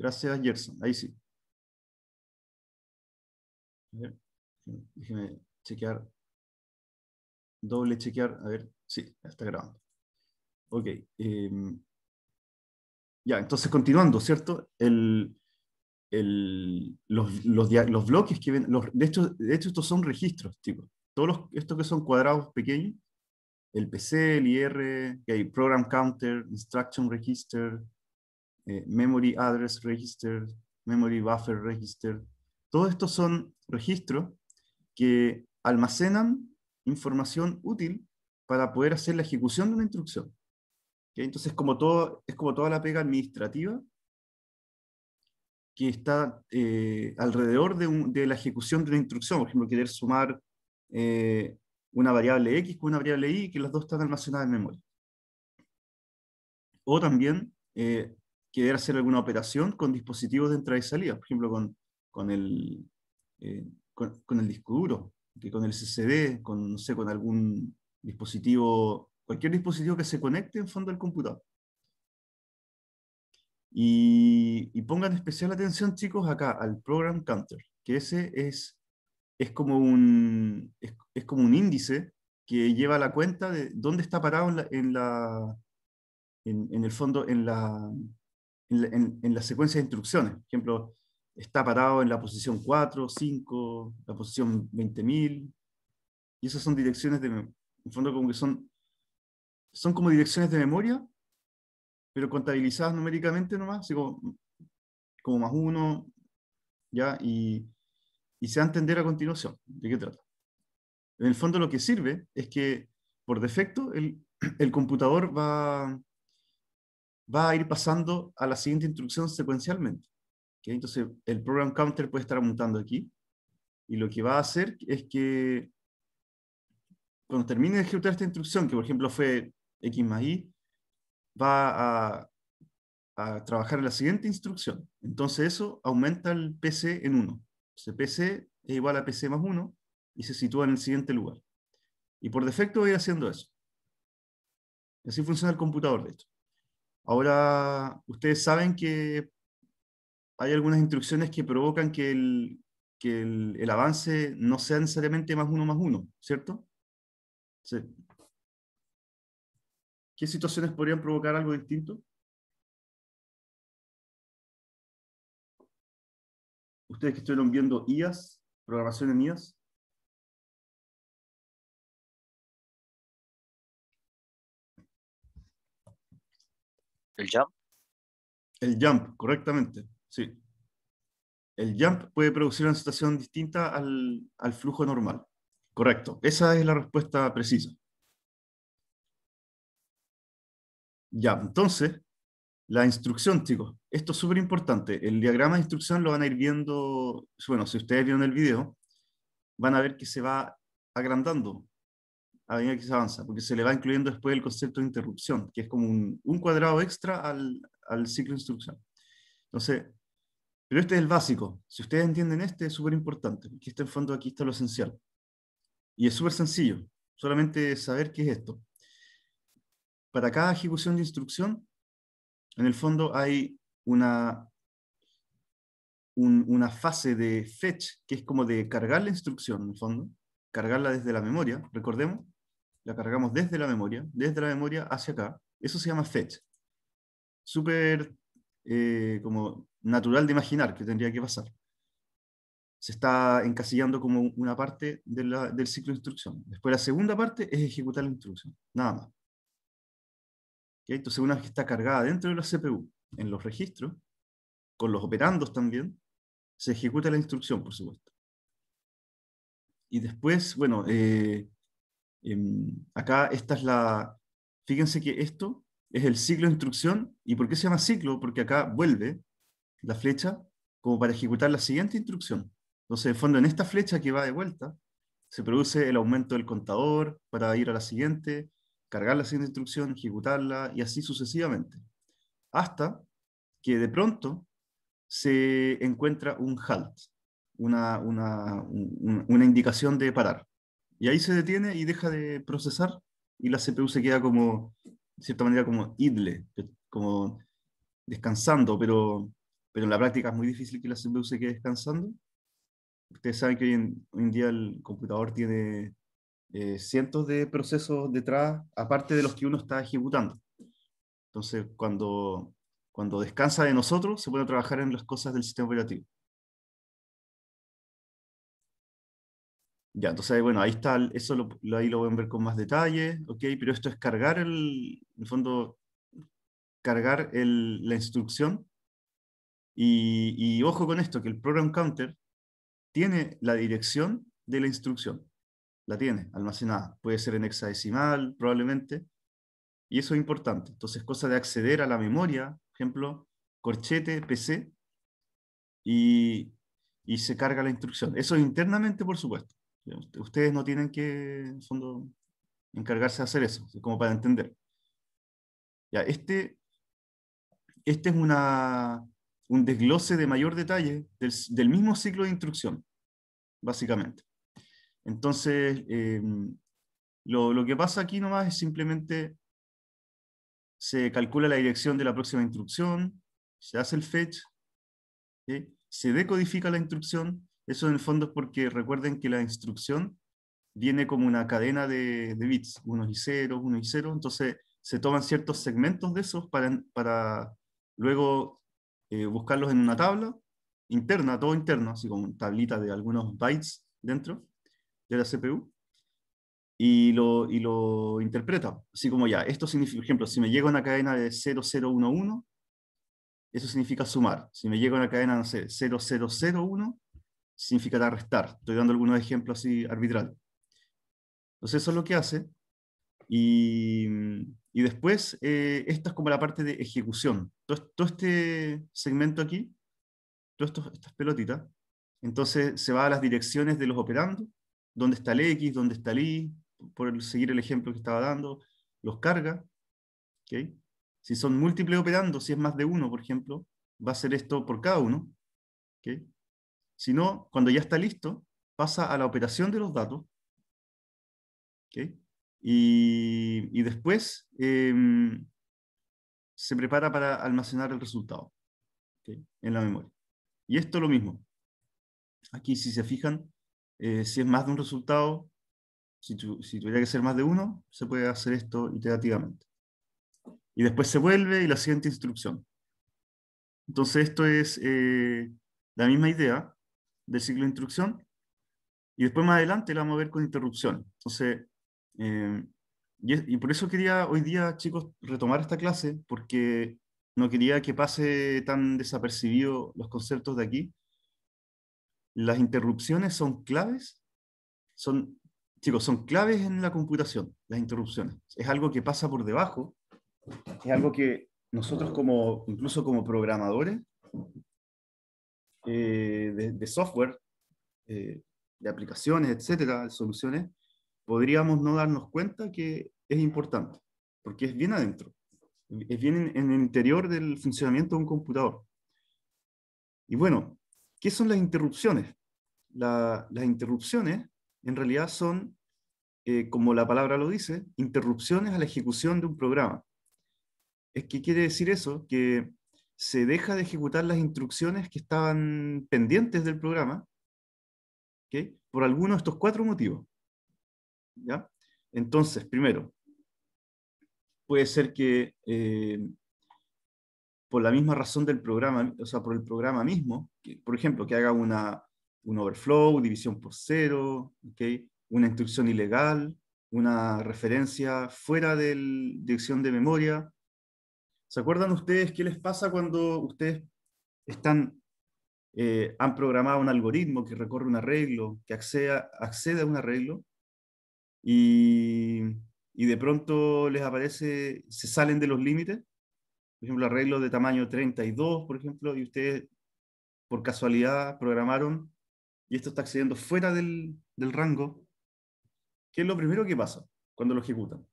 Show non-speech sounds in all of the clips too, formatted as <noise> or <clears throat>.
Gracias, Gerson. Ahí sí. A déjeme chequear. Doble chequear. A ver, sí, está grabando. Ok. Em, ya, entonces continuando, ¿cierto? El, el, los, los, los, bloques que ven, los, de, hecho, de hecho estos son registros, tipo, todos estos que son cuadrados pequeños, el PC, el IR, hay Program Counter, Instruction Register, eh, memory Address Register, Memory Buffer Register. Todos estos son registros que almacenan información útil para poder hacer la ejecución de una instrucción. Entonces, como todo, es como toda la pega administrativa que está eh, alrededor de, la ejecución de una instrucción. Por ejemplo, querer sumar eh, una variable X con una variable Y, que las dos están almacenadas en memoria. O también eh, querer hacer alguna operación con dispositivos de entrada y salida, por ejemplo, con, con, el, eh, con, el disco duro, que con el CCD, con, no sé, con algún dispositivo, cualquier dispositivo que se conecte en fondo al computador. Y, y pongan especial atención, chicos, acá al Program Counter, que ese es, es, como, un, es, como un índice que lleva la cuenta de dónde está parado en, la, en el fondo, en la, en, la secuencia de instrucciones. Por ejemplo, está parado en la posición 4, 5, la posición 20.000. Y esas son direcciones de, en fondo como que son, son como direcciones de memoria, pero contabilizadas numéricamente nomás, así como, como más uno, ¿ya? Y, y se va a entender a continuación de qué trata. En el fondo lo que sirve es que por defecto el, <clears throat> el computador va, va a ir pasando a la siguiente instrucción secuencialmente. Entonces, el program counter puede estar mutando aquí, y lo que va a hacer es que cuando termine de ejecutar esta instrucción, que por ejemplo fue X más Y, va a, trabajar en la siguiente instrucción. Entonces eso aumenta el PC en 1. Entonces PC es igual a PC más 1 y se sitúa en el siguiente lugar. Y por defecto voy haciendo eso. así funciona el computador, de esto. Ahora, ustedes saben que hay algunas instrucciones que provocan que el, avance no sea necesariamente más uno más uno, ¿cierto? Sí. ¿Qué situaciones podrían provocar algo distinto? Ustedes que estuvieron viendo IAS, programación en IAS. el jump. El jump, correctamente, sí. El jump puede producir una situación distinta al, flujo normal. Correcto, esa es la respuesta precisa. Ya, entonces, la instrucción, chicos. Esto es súper importante. El diagrama de instrucción lo van a ir viendo, bueno, si ustedes vieron el video, van a ver que se va agrandando a medida que se avanza, porque se le va incluyendo después el concepto de interrupción, que es como un, cuadrado extra al, al ciclo instrucción Entonces, pero este es el básico. Si ustedes entienden este, es súper importante, que este en fondo aquí está lo esencial. Y es súper sencillo, solamente saber qué es esto. Para cada ejecución de instrucción, en el fondo hay una, una fase de fetch, que es como de cargar la instrucción, en el fondo, cargarla desde la memoria, recordemos, la cargamos desde la memoria, desde la memoria hacia acá. Eso se llama fetch. Súper eh, como natural de imaginar que tendría que pasar. Se está encasillando como una parte del ciclo de instrucción. Después la segunda parte es ejecutar la instrucción, nada más. Entonces una vez que está cargada dentro de la CPU, en los registros, con los operandos también, se ejecuta la instrucción, por supuesto. Y después, bueno, eh, Em, acá esta es la, fíjense que esto es el ciclo de instrucción. ¿Y por qué se llama ciclo? Porque acá vuelve la flecha como para ejecutar la siguiente instrucción. Entonces, de fondo, en esta flecha que va de vuelta, se produce el aumento del contador para ir a la siguiente, cargar la siguiente instrucción, ejecutarla y así sucesivamente. Hasta que de pronto se encuentra un halt, una, una indicación de parar. Y ahí se detiene y deja de procesar y la CPU se queda como, de cierta manera, como idle, como descansando, pero, pero en la práctica es muy difícil que la CPU se quede descansando. Ustedes saben que hoy en, día el computador tiene eh, cientos de procesos detrás, aparte de los que uno está ejecutando. Entonces, cuando, cuando descansa de nosotros, se puede trabajar en las cosas del sistema operativo. Ya, entonces, bueno, ahí está, eso lo, ahí lo pueden ver con más detalle, ¿ok? Pero esto es cargar el, en fondo, cargar la instrucción. Y, ojo con esto, que el program counter tiene la dirección de la instrucción. La tiene almacenada. Puede ser en hexadecimal, probablemente. Y eso es importante. Entonces, cosa de acceder a la memoria, por ejemplo, corchete, PC, y, y se carga la instrucción. Eso internamente, por supuesto. Ustedes no tienen que, encargarse de hacer eso, como para entender. este, este es un desglose de mayor detalle del, mismo ciclo de instrucción, básicamente. Entonces, eh, lo, que pasa aquí nomás es simplemente se calcula la dirección de la próxima instrucción, se hace el fetch, se decodifica la instrucción eso en el fondo es porque recuerden que la instrucción viene como una cadena de, bits, 1 y 0, 1 y 0, entonces se toman ciertos segmentos de esos para, para luego eh, buscarlos en una tabla interna, todo interno, así como tablita de algunos bytes dentro de la CPU, y lo, y lo interpreta, así como ya, esto significa, por ejemplo, si me llega una cadena de 0011, eso significa sumar, si me llega una cadena, no sé, 0001, significará restar. Estoy dando algunos ejemplos así arbitral. Entonces eso es lo que hace. Y, después, Esto eh, esta es como la parte de ejecución. Todo, este segmento aquí, todas estas pelotitas, entonces se va a las direcciones de los operandos, dónde está el X, dónde está el Y, por seguir el ejemplo que estaba dando, los carga. ¿okay? Si son múltiples operandos, si es más de uno, por ejemplo, va a ser esto por cada uno. ¿okay? sino cuando ya está listo, pasa a la operación de los datos. Y, después em, se prepara para almacenar el resultado en la memoria. Y esto es lo mismo. Aquí, si se fijan, eh, si es más de un resultado, si, tuviera que ser más de uno, se puede hacer esto iterativamente. Y después se vuelve y la siguiente instrucción. Entonces esto es eh, la misma idea, del ciclo de instrucción. Y después más adelante la vamos a ver con interrupción. Entonces, eh, y, y, por eso quería hoy día, chicos, retomar esta clase, porque no quería que pase tan desapercibido los conceptos de aquí. Las interrupciones son claves, son, chicos, son claves en la computación, las interrupciones. Es algo que pasa por debajo, es algo que nosotros como, incluso como programadores, eh, de, software, eh, de aplicaciones, etcétera, de soluciones, podríamos no darnos cuenta que es importante, porque es bien adentro, es bien en, el interior del funcionamiento de un computador. Y bueno, ¿qué son las interrupciones? las interrupciones en realidad son, eh, como la palabra lo dice, interrupciones a la ejecución de un programa. Es que quiere decir eso, que se deja de ejecutar las instrucciones que estaban pendientes del programa por alguno de estos cuatro motivos. ¿ya? Entonces, primero, puede ser que eh, por la misma razón del programa, o sea, por el programa mismo, por ejemplo, que haga una, un overflow, división por cero, ¿okay? una instrucción ilegal, una referencia fuera de dirección de memoria, ¿Se acuerdan ustedes qué les pasa cuando ustedes están, eh, han programado un algoritmo que recorre un arreglo, que accede a un arreglo y, de pronto les aparece, se salen de los límites? por ejemplo, arreglo de tamaño 32, por ejemplo, y ustedes por casualidad programaron y esto está accediendo fuera del, del rango, ¿qué es lo primero que pasa cuando lo ejecutan?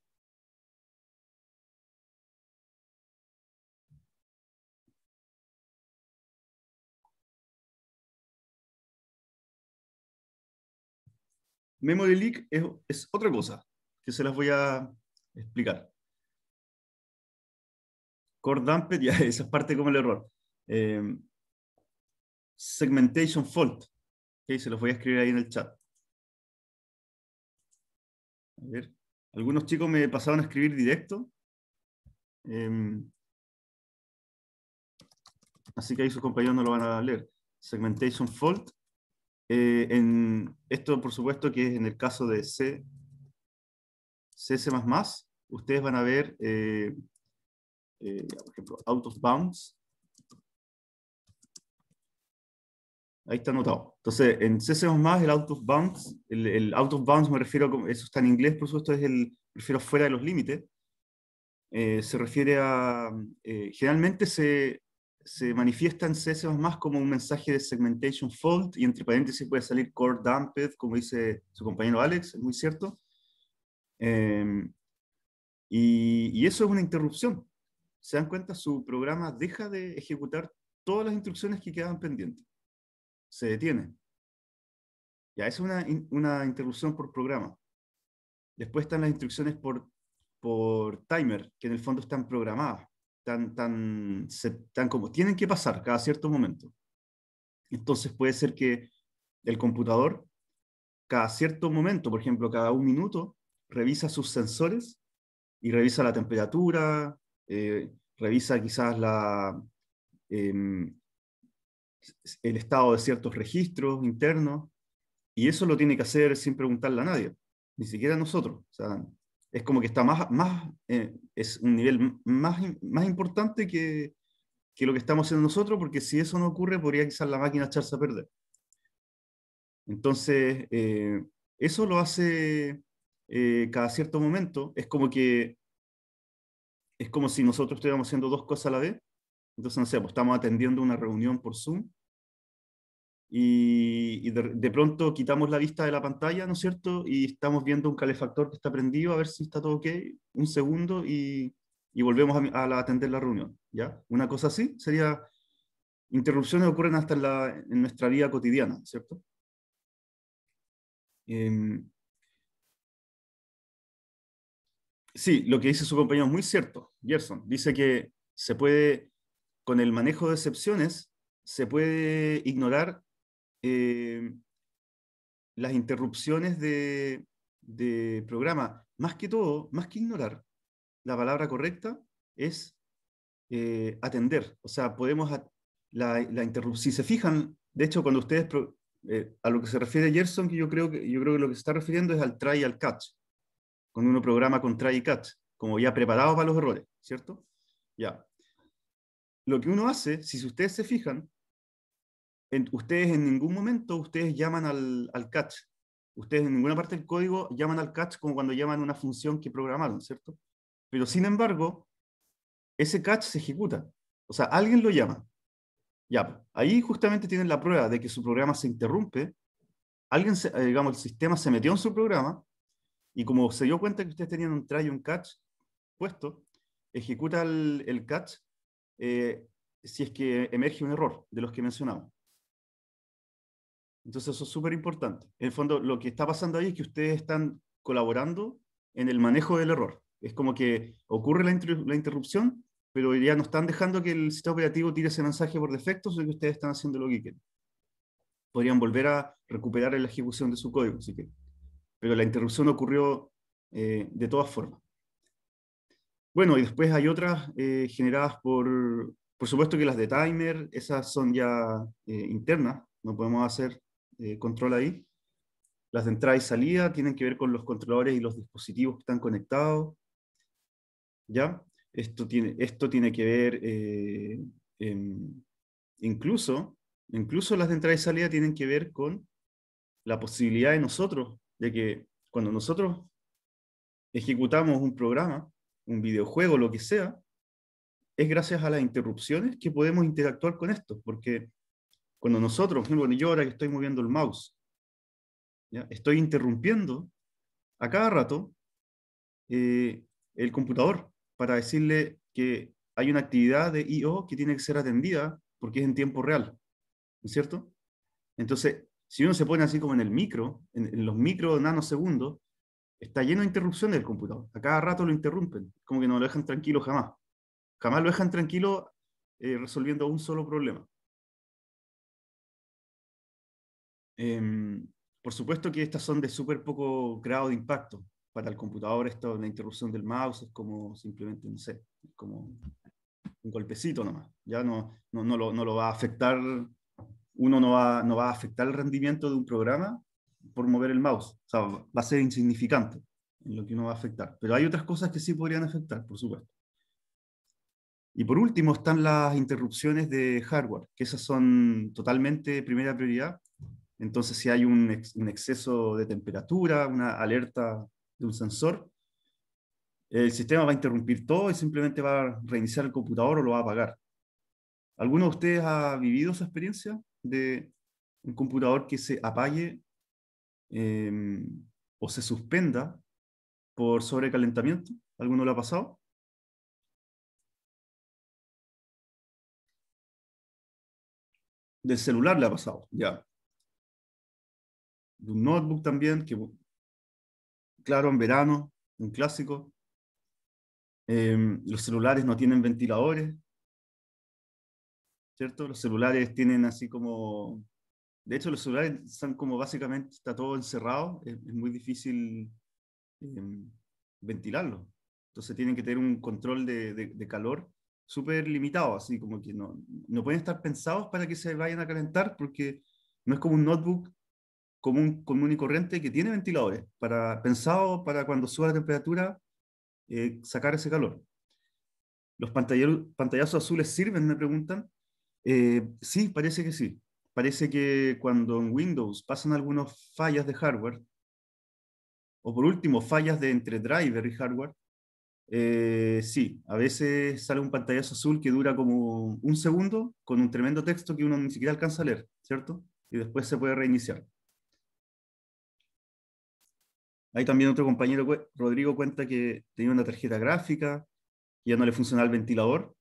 Memory leak es, otra cosa que se las voy a explicar. Core Dumped, <laughs> ya, esa es parte como el error. Eh, segmentation fault. Okay, se los voy a escribir ahí en el chat. A ver, algunos chicos me pasaron a escribir directo. Eh, así que ahí sus compañeros no lo van a leer. Segmentation fault. Eh, en, esto, por supuesto, que es en el caso de C, C++, ustedes van a ver, eh, eh, por ejemplo, out of bounds. Ahí está anotado. Entonces, en C++, el out of bounds, el, el out of bounds me refiero, eso está en inglés, por supuesto, es el, refiero fuera de los límites. se refiere a, generalmente se, se manifiesta en CSS más como un mensaje de segmentation fault y entre paréntesis puede salir core dumped, como dice su compañero Alex, es muy cierto. Em, y, eso es una interrupción. Se dan cuenta, su programa deja de ejecutar todas las instrucciones que quedan pendientes. Se detiene. Ya, es una, una interrupción por programa. Después están las instrucciones por, por timer, que en el fondo están programadas tan, tan, como tienen que pasar cada cierto momento. Entonces puede ser que el computador cada cierto momento, por ejemplo, cada un minuto, revisa sus sensores y revisa la temperatura, eh, revisa quizás la, em, el estado de ciertos registros internos, y eso lo tiene que hacer sin preguntarle a nadie, ni siquiera a nosotros. O sea, es como que está más, más eh, es un nivel más, más importante que, lo que estamos haciendo nosotros, porque si eso no ocurre, podría quizás la máquina echarse a perder. Entonces, eh, eso lo hace eh, cada cierto momento. Es como que es como si nosotros estuviéramos haciendo dos cosas a la vez. Entonces, no sé, pues, estamos atendiendo una reunión por Zoom y, de, pronto quitamos la vista de la pantalla, ¿no es cierto? Y estamos viendo un calefactor que está prendido, a ver si está todo ok, un segundo y, volvemos a, atender la reunión, ¿ya? Una cosa así sería, interrupciones ocurren hasta en, nuestra vida cotidiana, ¿cierto? Em, sí, lo que dice su compañero es muy cierto, Gerson. Dice que se puede, con el manejo de excepciones, se puede ignorar eh, las interrupciones de, programa, más que todo, más que ignorar, la palabra correcta es eh, atender. O sea, podemos la, la interrupción. Si se fijan, de hecho, cuando ustedes eh, a lo que se refiere Gerson, que yo creo que yo creo que lo que se está refiriendo es al try y al catch. Cuando uno programa con try y catch, como ya preparado para los errores, ¿cierto? Ya. Lo que uno hace, si ustedes se fijan, ustedes en ningún momento ustedes llaman al, catch. Ustedes en ninguna parte del código llaman al catch como cuando llaman una función que programaron, ¿cierto? Pero sin embargo, ese catch se ejecuta. O sea, alguien lo llama. Ya, ahí justamente tienen la prueba de que su programa se interrumpe. Alguien, se, eh, digamos, el sistema se metió en su programa y como se dio cuenta que ustedes tenían un try y un catch puesto, ejecuta el, catch eh, si es que emerge un error de los que mencionamos. Entonces eso es súper importante. En el fondo, lo que está pasando ahí es que ustedes están colaborando en el manejo del error. Es como que ocurre la, interrupción, pero ya no están dejando que el sistema operativo tire ese mensaje por defecto, sino que ustedes están haciendo lo que quieren. Podrían volver a recuperar la ejecución de su código, Así que, Pero la interrupción ocurrió eh, de todas formas. Bueno, y después hay otras eh, generadas por, por supuesto que las de timer, esas son ya eh, internas, no podemos hacer eh, control ahí. Las de entrada y salida tienen que ver con los controladores y los dispositivos que están conectados. ¿Ya? Esto tiene, esto tiene que ver, eh, incluso, incluso las de entrada y salida tienen que ver con la posibilidad de nosotros, de que cuando nosotros ejecutamos un programa, un videojuego, lo que sea, es gracias a las interrupciones que podemos interactuar con esto, porque cuando nosotros, por ejemplo, yo ahora que estoy moviendo el mouse, ¿ya? estoy interrumpiendo a cada rato eh, el computador para decirle que hay una actividad de I.O. que tiene que ser atendida porque es en tiempo real, ¿no es cierto? Entonces, si uno se pone así como en el micro, en, los micro nanosegundos, está lleno de interrupciones del computador. A cada rato lo interrumpen, como que no lo dejan tranquilo jamás. Jamás lo dejan tranquilo eh, resolviendo un solo problema. Em, por supuesto que estas son de súper poco grado de impacto. Para el computador, esto, la interrupción del mouse es como simplemente, no sé, como un golpecito nomás. Ya no, no, no, lo, no lo, va a afectar, uno no va, no va a afectar el rendimiento de un programa por mover el mouse. O sea, va a ser insignificante en lo que uno va a afectar. Pero hay otras cosas que sí podrían afectar, por supuesto. Y por último están las interrupciones de hardware, que esas son totalmente primera prioridad. Entonces, si hay un, exceso de temperatura, una alerta de un sensor, el sistema va a interrumpir todo y simplemente va a reiniciar el computador o lo va a apagar. ¿Alguno de ustedes ha vivido esa experiencia de un computador que se apague em, o se suspenda por sobrecalentamiento? ¿Alguno lo ha pasado? Del celular le ha pasado, ya de un notebook también, que claro, en verano, un clásico. Em, los celulares no tienen ventiladores, ¿cierto? Los celulares tienen así como... De hecho, los celulares están como básicamente, está todo encerrado, es, muy difícil em, ventilarlo. Entonces tienen que tener un control de, calor súper limitado, así como que no, no pueden estar pensados para que se vayan a calentar porque no es como un notebook común, común y corriente que tiene ventiladores, para, pensado para cuando suba la temperatura eh, sacar ese calor. ¿Los pantallazos azules sirven? Me preguntan. Eh, sí, parece que sí. Parece que cuando en Windows pasan algunas fallas de hardware, o por último, fallas de entre driver y hardware, eh, sí, a veces sale un pantallazo azul que dura como un segundo con un tremendo texto que uno ni siquiera alcanza a leer, ¿cierto? Y después se puede reiniciar. Ahí también otro compañero, Rodrigo, cuenta que tenía una tarjeta gráfica, y ya no le funcionaba el ventilador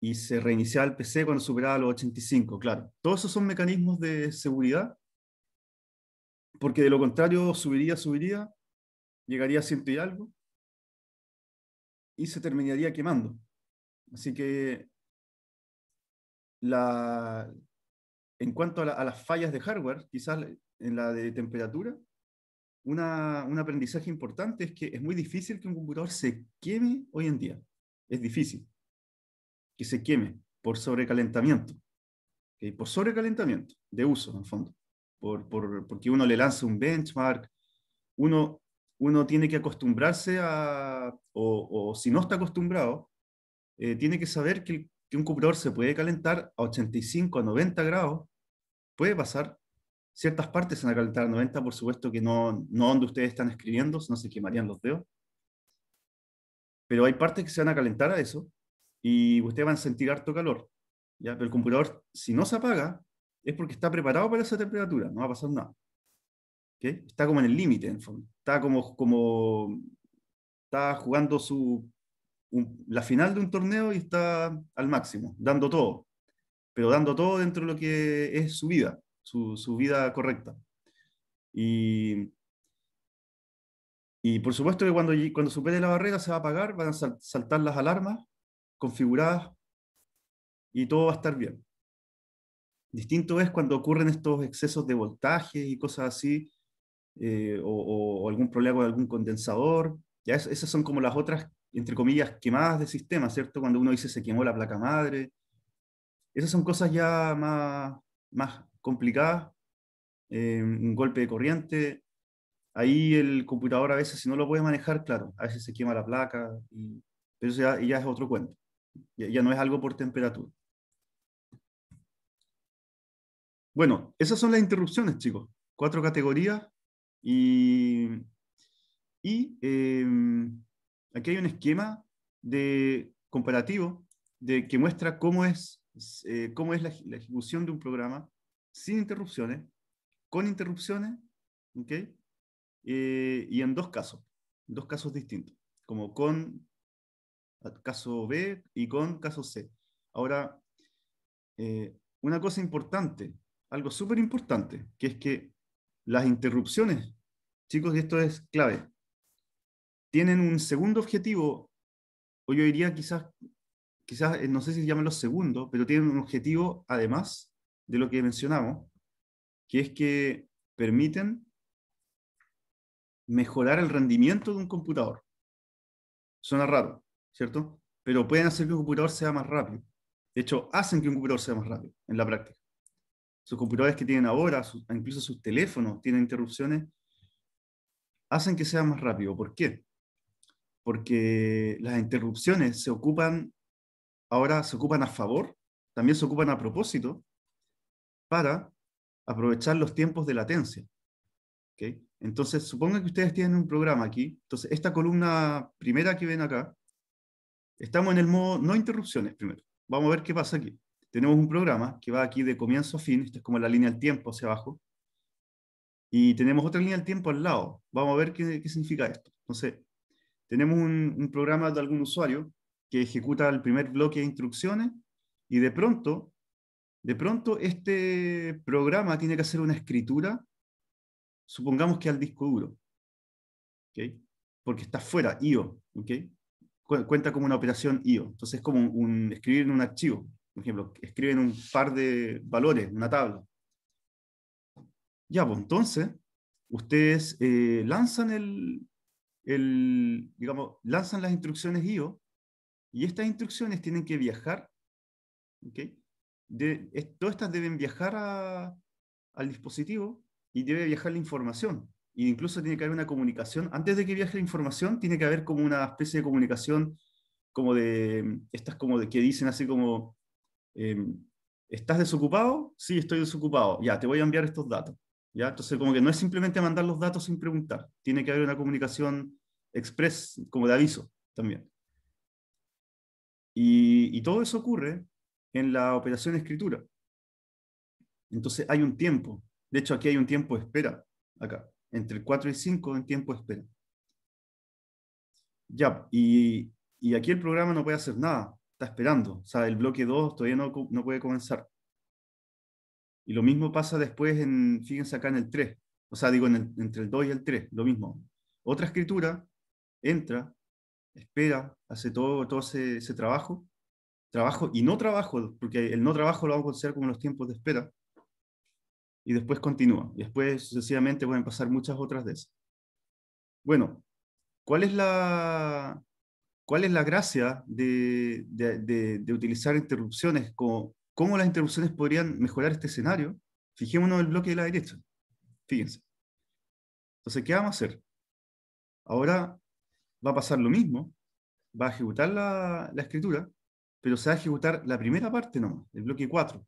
y se reiniciaba el PC cuando superaba los 85. Claro, todos esos son mecanismos de seguridad, porque de lo contrario subiría, subiría, llegaría a ciento y algo y se terminaría quemando. Así que en cuanto a las fallas de hardware, quizás en la de temperatura, un aprendizaje importante es que es muy difícil que un computador se queme hoy en día. Es difícil que se queme por sobrecalentamiento. y Por sobrecalentamiento de uso, en fondo. Por, porque uno le lanza un benchmark, uno, uno tiene que acostumbrarse a, o, si no está acostumbrado, eh, tiene que saber que, un computador se puede calentar a 85, a 90 grados, puede pasar ciertas partes van se a calentar a 90, por supuesto que no, no donde ustedes están escribiendo, no se quemarían los dedos. Pero hay partes que se van a calentar a eso y ustedes van a sentir harto calor. ¿ya? Pero el computador, si no se apaga, es porque está preparado para esa temperatura, no va a pasar nada. ¿Okay? Está como en el límite, Está como, como está jugando su, la final de un torneo y está al máximo, dando todo. Pero dando todo dentro de lo que es su vida su, vida correcta. Y, por supuesto que cuando, cuando supere la barrera se va a apagar, van a saltar las alarmas configuradas y todo va a estar bien. Distinto es cuando ocurren estos excesos de voltaje y cosas así, eh, o, algún problema con algún condensador. Ya esas son como las otras, entre comillas, quemadas de sistema, ¿cierto? Cuando uno dice se quemó la placa madre. Esas son cosas ya más, más complicada eh, un golpe de corriente. Ahí el computador a veces, si no lo puede manejar, claro, a veces se quema la placa, y, pero ya, es otro cuento. Ya, no es algo por temperatura. Bueno, esas son las interrupciones, chicos. Cuatro categorías y, em, aquí hay un esquema de comparativo de que muestra cómo es, eh, cómo es la, ejecución de un programa sin interrupciones, con interrupciones, eh, y en dos casos, dos casos distintos, como con caso B y con caso C. Ahora, eh, una cosa importante, algo súper importante, que es que las interrupciones, chicos, y esto es clave, tienen un segundo objetivo, o yo diría quizás, quizás, eh, no sé si llaman los segundo, pero tienen un objetivo además de lo que mencionamos, que es que permiten mejorar el rendimiento de un computador. Suena raro, ¿cierto? Pero pueden hacer que un computador sea más rápido. De hecho, hacen que un computador sea más rápido en la práctica. Sus computadores que tienen ahora, incluso sus teléfonos tienen interrupciones, hacen que sea más rápido. ¿Por qué? Porque las interrupciones se ocupan, ahora se ocupan a favor, también se ocupan a propósito para aprovechar los tiempos de latencia. ¿Okay? Entonces, supongan que ustedes tienen un programa aquí. Entonces, esta columna primera que ven acá, estamos en el modo no interrupciones primero. Vamos a ver qué pasa aquí. Tenemos un programa que va aquí de comienzo a fin, esta es como la línea del tiempo hacia abajo, y tenemos otra línea del tiempo al lado. Vamos a ver qué, significa esto. Entonces, tenemos un, un programa de algún usuario que ejecuta el primer bloque de instrucciones y de pronto de pronto este programa tiene que hacer una escritura, supongamos que al disco duro, porque está fuera, IO, cuenta como una operación IO, entonces es como un, escribir en un archivo, por ejemplo, escriben un par de valores, una tabla. Ya, pues entonces, ustedes eh, lanzan el, digamos, lanzan las instrucciones IO y estas instrucciones tienen que viajar ¿okay? todas estas deben viajar al dispositivo y debe viajar la información. E incluso tiene que haber una comunicación. Antes de que viaje la información, tiene que haber como una especie de comunicación, como de mm, estas como de que dicen así como, em, ¿estás desocupado? Sí, estoy desocupado. Ya, te voy a enviar estos datos. ¿Ya? Entonces, como que no es simplemente mandar los datos sin preguntar. Tiene que haber una comunicación express, como de aviso también. y todo eso ocurre en la operación escritura. Entonces hay un tiempo. De hecho, aquí hay un tiempo de espera. Acá, entre el 4 y 5 un tiempo de espera. Ya, y, aquí el programa no puede hacer nada. Está esperando. O sea, el bloque 2 todavía no, no puede comenzar. Y lo mismo pasa después, en, fíjense acá en el 3. O sea, digo, entre el 2 y el 3, lo mismo. Otra escritura entra, espera, hace todo, todo ese trabajo trabajo y no trabajo, porque el no trabajo lo vamos a considerar como los tiempos de espera, y después continúa. Y después sucesivamente pueden pasar muchas otras de esas. Bueno, ¿cuál es la, cuál es la gracia de, utilizar interrupciones? ¿Cómo, las interrupciones podrían mejorar este escenario? Fijémonos en el bloque de la derecha. Fíjense. Entonces, ¿qué vamos a hacer? Ahora va a pasar lo mismo, va a ejecutar la escritura, pero se va a ejecutar la primera parte nomás, el bloque 4.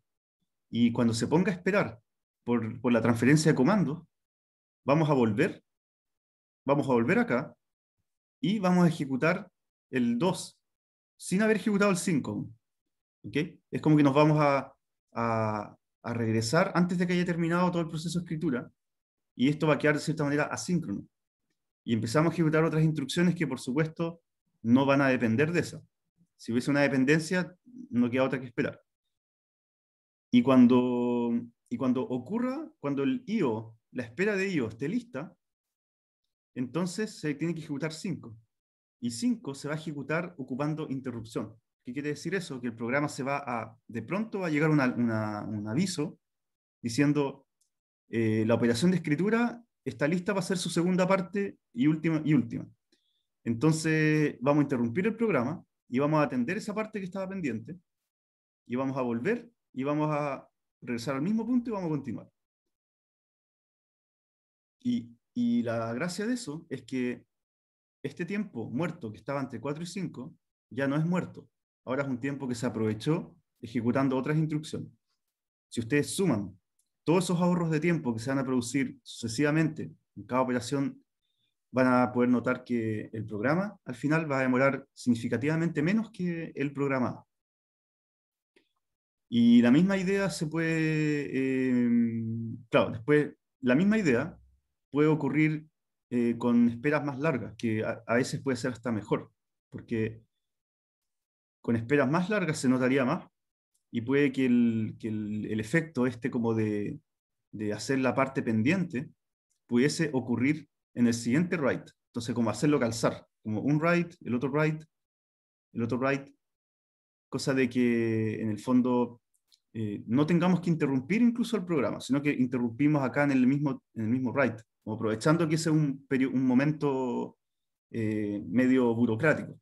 Y cuando se ponga a esperar por, la transferencia de comandos, vamos a volver, vamos a volver acá y vamos a ejecutar el 2 sin haber ejecutado el 5. Es como que nos vamos a, a regresar antes de que haya terminado todo el proceso de escritura y esto va a quedar de cierta manera asíncrono. Y empezamos a ejecutar otras instrucciones que por supuesto no van a depender de esa si hubiese una dependencia, no queda otra que esperar. Y cuando, y cuando ocurra, cuando el IO, la espera de IO esté lista, entonces se tiene que ejecutar 5. Y 5 se va a ejecutar ocupando interrupción. ¿Qué quiere decir eso? Que el programa se va a, de pronto va a llegar un aviso diciendo eh, la operación de escritura está lista para ser su segunda parte y última. Y última. Entonces vamos a interrumpir el programa, y vamos a atender esa parte que estaba pendiente y vamos a volver y vamos a regresar al mismo punto y vamos a continuar. Y, la gracia de eso es que este tiempo muerto que estaba entre 4 y 5 ya no es muerto. Ahora es un tiempo que se aprovechó ejecutando otras instrucciones. Si ustedes suman todos esos ahorros de tiempo que se van a producir sucesivamente en cada operación van a poder notar que el programa al final va a demorar significativamente menos que el programado. Y la misma idea se puede, em, claro, después, la misma idea puede ocurrir eh, con esperas más largas, que a, veces puede ser hasta mejor, porque con esperas más largas se notaría más y puede que el, efecto este como de, de hacer la parte pendiente pudiese ocurrir en el siguiente write. Entonces, como hacerlo calzar, como un write, el otro write, el otro write, cosa de que en el fondo eh, no tengamos que interrumpir incluso el programa, sino que interrumpimos acá en el mismo, en el mismo write, aprovechando que ese es un, momento eh, medio burocrático.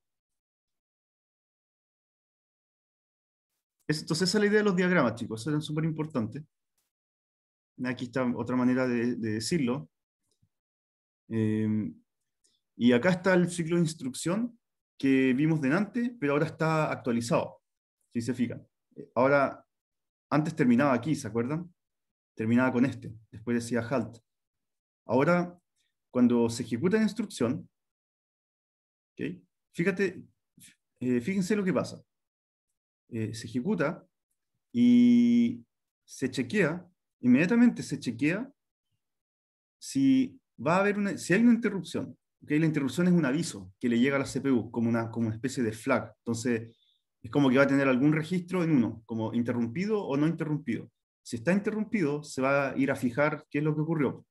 Entonces esa es la idea de los diagramas, chicos, eso es súper importante. Aquí está otra manera de decirlo, Em, y acá está el ciclo de instrucción que vimos delante, pero ahora está actualizado, si se fijan. Eh, ahora, antes terminaba aquí, ¿se acuerdan? Terminaba con este, después decía halt. Ahora, cuando se ejecuta la instrucción, fíjate, eh, fíjense lo que pasa. Eh, se ejecuta y se chequea, inmediatamente se chequea si va a haber si hay una interrupción, ¿okay? la interrupción es un aviso que le llega a la CPU como una, como una especie de flag. Entonces, es como que va a tener algún registro en uno, como interrumpido o no interrumpido. Si está interrumpido, se va a ir a fijar qué es lo que ocurrió.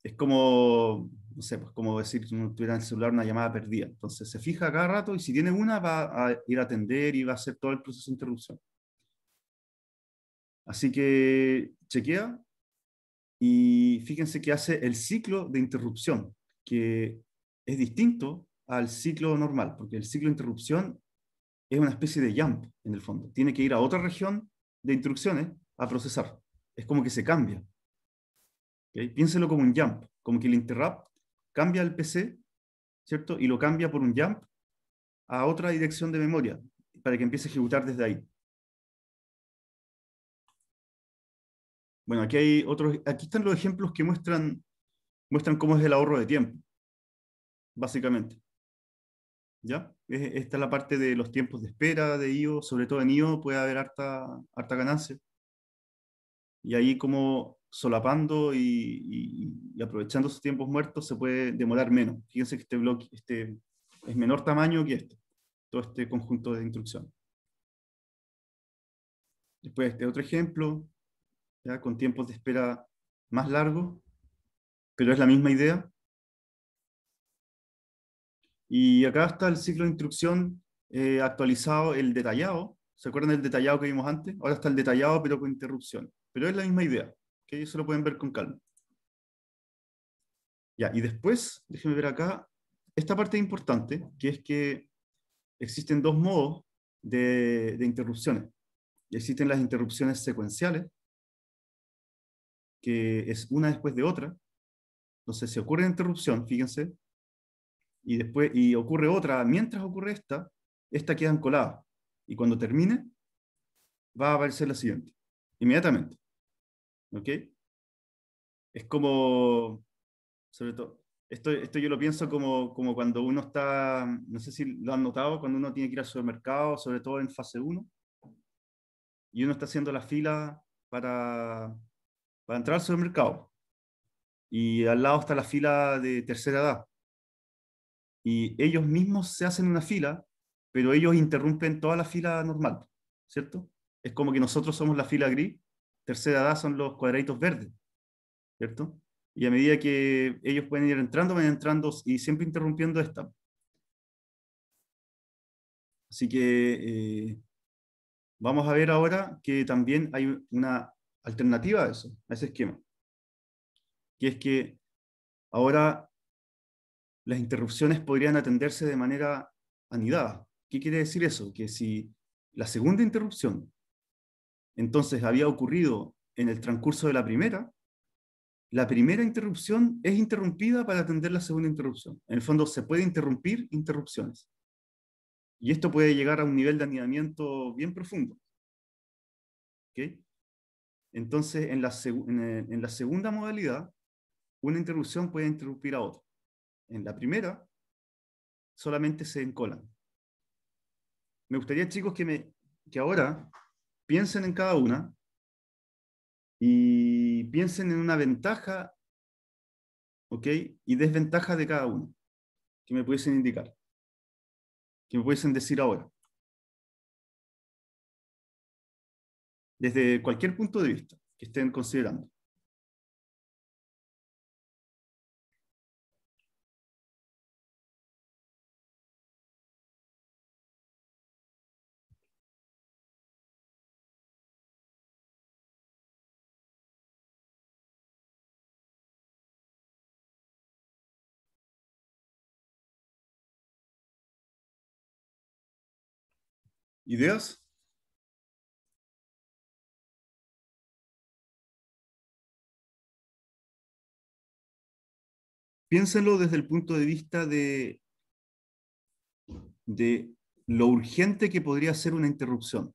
Es como, no sé, pues, como decir, que uno tuviera en el celular una llamada perdida. Entonces, se fija cada rato y si tiene una, va a ir a atender y va a hacer todo el proceso de interrupción. Así que chequea y fíjense que hace el ciclo de interrupción, que es distinto al ciclo normal, porque el ciclo de interrupción es una especie de jump en el fondo. Tiene que ir a otra región de instrucciones a procesar. Es como que se cambia. Piénselo como un jump, como que el interrupt cambia el PC, ¿cierto? Y lo cambia por un jump a otra dirección de memoria para que empiece a ejecutar desde ahí. Bueno, aquí hay otros, aquí están los ejemplos que muestran, muestran cómo es el ahorro de tiempo, básicamente. ¿Ya? Esta es la parte de los tiempos de espera de IO, sobre todo en IO puede haber harta, harta ganancia. Y ahí como solapando y, aprovechando esos tiempos muertos se puede demorar menos. Fíjense que este bloque este, es menor tamaño que este, todo este conjunto de instrucciones. Después este otro ejemplo, con tiempos de espera más largos, pero es la misma idea. Y acá está el ciclo de instrucción eh, actualizado, el detallado. ¿Se acuerdan del detallado que vimos antes? Ahora está el detallado, pero con interrupción. Pero es la misma idea, que eso lo pueden ver con calma. Ya, y después, déjenme ver acá, esta parte importante, que es que existen dos modos de, de interrupciones. Existen las interrupciones secuenciales, que es una después de otra. Entonces, se ocurre interrupción, fíjense, y después y ocurre otra. Mientras ocurre esta, esta queda encolada. Y cuando termine, va a aparecer la siguiente, inmediatamente. ¿Ok? Es como, sobre todo, esto, esto yo lo pienso como, como cuando uno está, no sé si lo han notado, cuando uno tiene que ir al supermercado, sobre todo en fase 1, y uno está haciendo la fila para, para entrar al supermercado. Y al lado está la fila de tercera edad. Y ellos mismos se hacen una fila, pero ellos interrumpen toda la fila normal, ¿cierto? Es como que nosotros somos la fila gris, tercera edad son los cuadraditos verdes, ¿cierto? Y a medida que ellos pueden ir entrando, van entrando y siempre interrumpiendo esta. Así que eh, vamos a ver ahora que también hay una alternativa a eso, a ese esquema, que es que ahora las interrupciones podrían atenderse de manera anidada. ¿Qué quiere decir eso? Que si la segunda interrupción entonces había ocurrido en el transcurso de la primera, la primera interrupción es interrumpida para atender la segunda interrupción. En el fondo se puede interrumpir interrupciones. Y esto puede llegar a un nivel de anidamiento bien profundo. ¿Okay? Entonces, en la, segunda modalidad, una interrupción puede interrumpir a otra. En la primera, solamente se encolan. Me gustaría, chicos, que, ahora piensen en cada una y piensen en una ventaja y desventaja de cada una que me pudiesen indicar, que me pudiesen decir ahora. desde cualquier punto de vista que estén considerando. ¿Ideas? piénsenlo desde el punto de vista de, de lo urgente que podría ser una interrupción.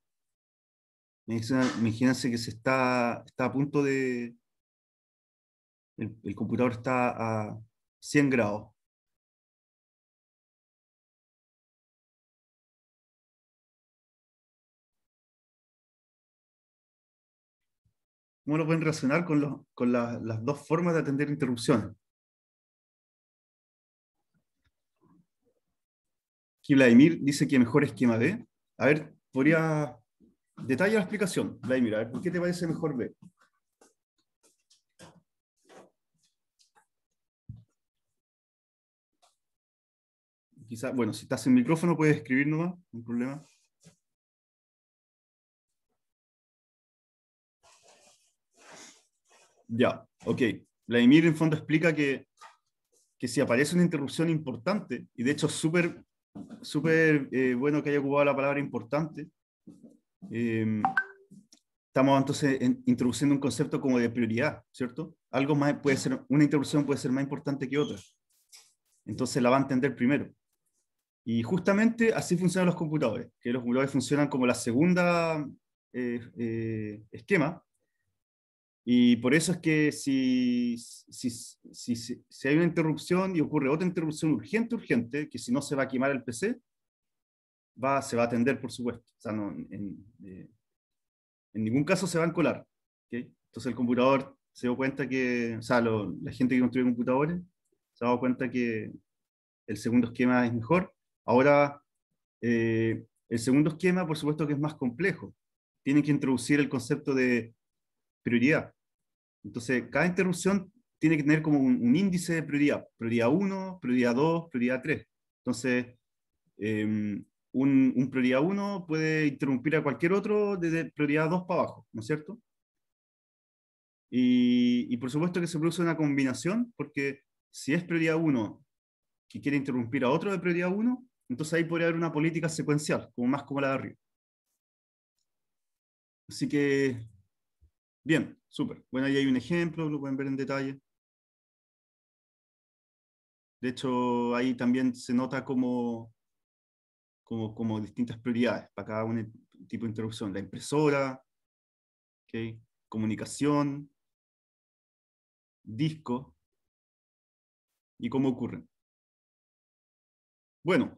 Imagínense que se está, a punto de... El, computador está a 100 grados. ¿Cómo lo pueden relacionar con, las dos formas de atender interrupciones? Aquí Vladimir dice que mejor esquema B. A ver, podría detalla la explicación, Vladimir. A ver, ¿por qué te parece mejor B? Quizá, bueno, si estás en micrófono puedes escribir nomás, no hay problema. Ya, ok. Vladimir en fondo explica que, que si aparece una interrupción importante, y de hecho súper súper eh, bueno que haya ocupado la palabra importante. Em, estamos entonces introduciendo un concepto como de prioridad, ¿cierto? Algo más puede ser, una introducción puede ser más importante que otra. Entonces la va a entender primero. Y justamente así funcionan los computadores, que los computadores funcionan como la segunda eh, eh, esquema y por eso es que si, si, si, hay una interrupción y ocurre otra interrupción urgente, urgente, que si no se va a quemar el PC, va, se va a atender, por supuesto. O sea, no, en, eh, ningún caso se va a colar. Entonces el computador se dio cuenta que, o sea, la gente que construye computadores se ha dado cuenta que el segundo esquema es mejor. Ahora, eh, el segundo esquema, por supuesto que es más complejo. Tienen que introducir el concepto de prioridad. Entonces, cada interrupción tiene que tener como un, índice de prioridad, prioridad 1, prioridad 2, prioridad 3. Entonces, em, un, prioridad 1 puede interrumpir a cualquier otro desde prioridad 2 para abajo, ¿no es cierto? Y, y por supuesto que se produce una combinación, porque si es prioridad 1 que quiere interrumpir a otro de prioridad 1, entonces ahí podría haber una política secuencial, como más como la de arriba. Así que Bien, súper. Bueno, ahí hay un ejemplo, lo pueden ver en detalle. De hecho, ahí también se nota como, como, distintas prioridades para cada tipo de interrupción. La impresora, comunicación, disco y cómo ocurren. Bueno,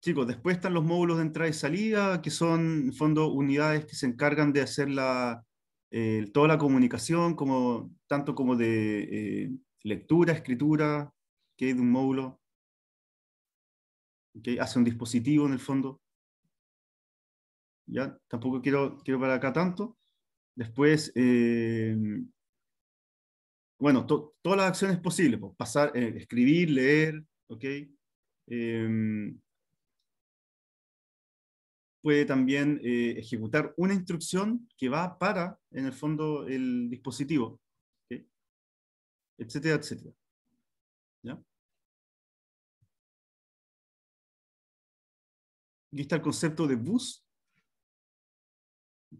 chicos, después están los módulos de entrada y salida, que son, en fondo, unidades que se encargan de hacer la, eh, toda la comunicación, como, tanto como de eh, lectura, escritura, que hay de un módulo, que hace un dispositivo en el fondo. Ya, tampoco quiero, quiero para acá tanto. Después, eh, bueno, todas las acciones posibles, pues, pasar, escribir, leer, ¿ok? Em, puede también eh, ejecutar una instrucción que va para, en el fondo, el dispositivo, etcétera, etcétera. ¿Ya? Aquí está el concepto de bus.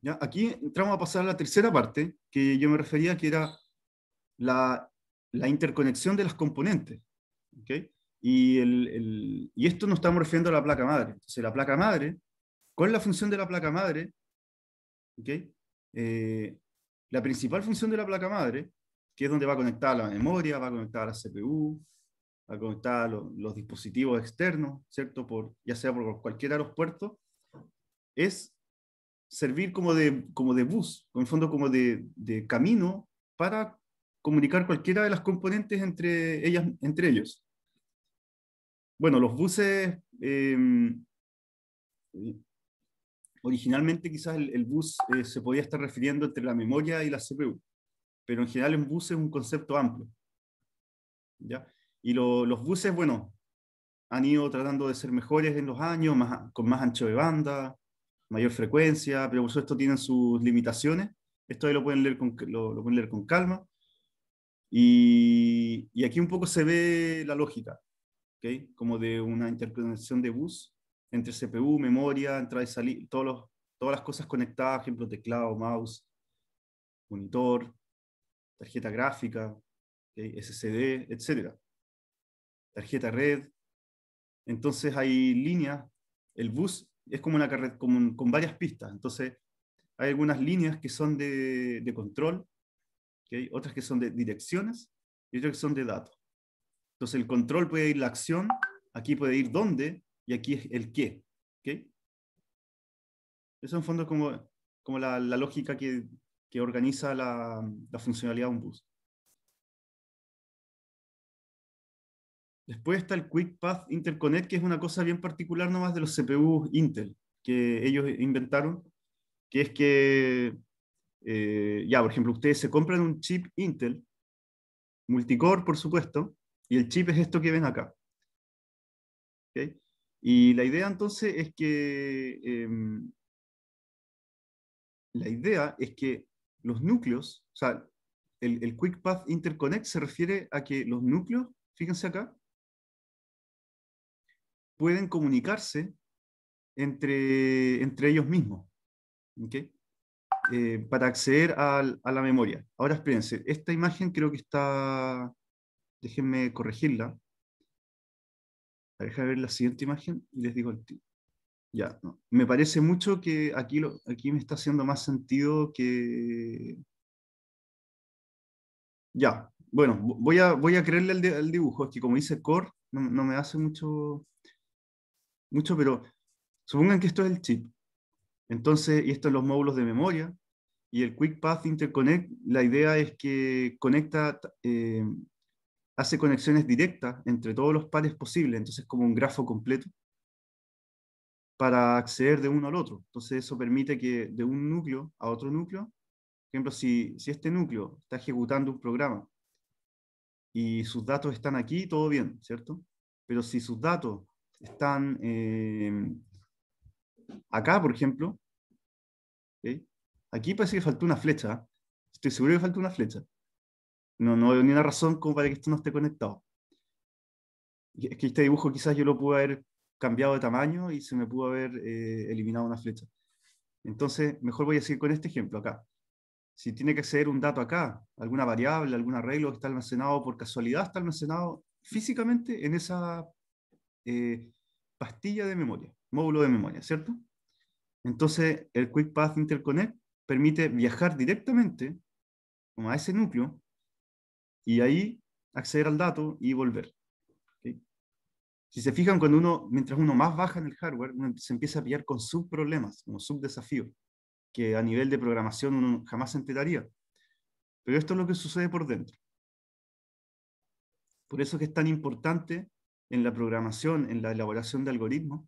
¿Ya? Aquí entramos a pasar a la tercera parte, que yo me refería, que era la, interconexión de las componentes. Y, y esto nos estamos refiriendo a la placa madre. Entonces, la placa madre ¿Cuál es la función de la placa madre? Eh, la principal función de la placa madre, que es donde va a conectar la memoria, va a conectar la CPU, va a conectar los dispositivos externos, ¿cierto? Por, ya sea por cualquier aeropuerto, es servir como de, como de bus, en fondo como de, camino para comunicar cualquiera de las componentes entre, ellas, entre ellos. Bueno, los buses eh, originalmente quizás el, bus eh, se podía estar refiriendo entre la memoria y la CPU, pero en general en bus es un concepto amplio. Y los buses, bueno, han ido tratando de ser mejores en los años, más, con más ancho de banda, mayor frecuencia, pero por supuesto tienen sus limitaciones. Esto ahí lo pueden leer con, pueden leer con calma. Y, aquí un poco se ve la lógica, como de una interconexión de bus entre CPU, memoria, entrada y salida, todos todas las cosas conectadas, ejemplo, teclado, mouse, monitor, tarjeta gráfica, eh, SSD, etc. Tarjeta red. Entonces hay líneas, el bus es como una carretera con, varias pistas, entonces hay algunas líneas que son de, control, otras que son de direcciones y otras que son de datos. Entonces el control puede ir la acción, aquí puede ir dónde, y aquí es el qué. ¿okay? Eso en fondo es como, como la, lógica que, organiza la, funcionalidad de un bus. Después está el Quick Path Interconnect, que es una cosa bien particular nomás de los CPUs Intel, que ellos inventaron, que es que, eh, ya, por ejemplo, ustedes se compran un chip Intel, multicore, por supuesto, y el chip es esto que ven acá. ¿Okay? Y la idea entonces es que... Em, la idea es que los núcleos, o sea, el, Quick Path Interconnect se refiere a que los núcleos, fíjense acá, pueden comunicarse entre, entre ellos mismos. ¿ok? Eh, para acceder a la memoria. Ahora espérense, esta imagen creo que está, déjenme corregirla, Deja ver la siguiente imagen y les digo el tío. Ya, Me parece mucho que aquí, lo, aquí me está haciendo más sentido que... Ya, bueno, voy a, voy a creerle al, dibujo, es que como dice core, no, no, me hace mucho, mucho, pero supongan que esto es el chip. Entonces, y estos son los módulos de memoria, y el Quick Path Interconnect, la idea es que conecta eh, hace conexiones directas entre todos los pares posibles, entonces como un grafo completo, para acceder de uno al otro. Entonces eso permite que de un núcleo a otro núcleo, por ejemplo, si, este núcleo está ejecutando un programa y sus datos están aquí, todo bien, ¿cierto? Pero si sus datos están eh, acá, por ejemplo, aquí parece que faltó una flecha, ¿ah? estoy seguro que faltó una flecha, no, no veo ni una razón como para que esto no esté conectado. Es que este dibujo quizás yo lo pude haber cambiado de tamaño y se me pudo haber eh, eliminado una flecha. Entonces, mejor voy a seguir con este ejemplo acá. Si tiene que ser un dato acá, alguna variable, algún arreglo que está almacenado por casualidad, está almacenado físicamente en esa eh, pastilla de memoria, módulo de memoria, ¿cierto? Entonces, el Quick Path Interconnect permite viajar directamente como a ese núcleo y ahí acceder al dato y volver. Si se fijan, cuando uno, mientras uno más baja en el hardware, uno se empieza a pillar con subproblemas, como subdesafíos, que a nivel de programación uno jamás se enteraría. Pero esto es lo que sucede por dentro. Por eso es que es tan importante en la programación, en la elaboración de algoritmos,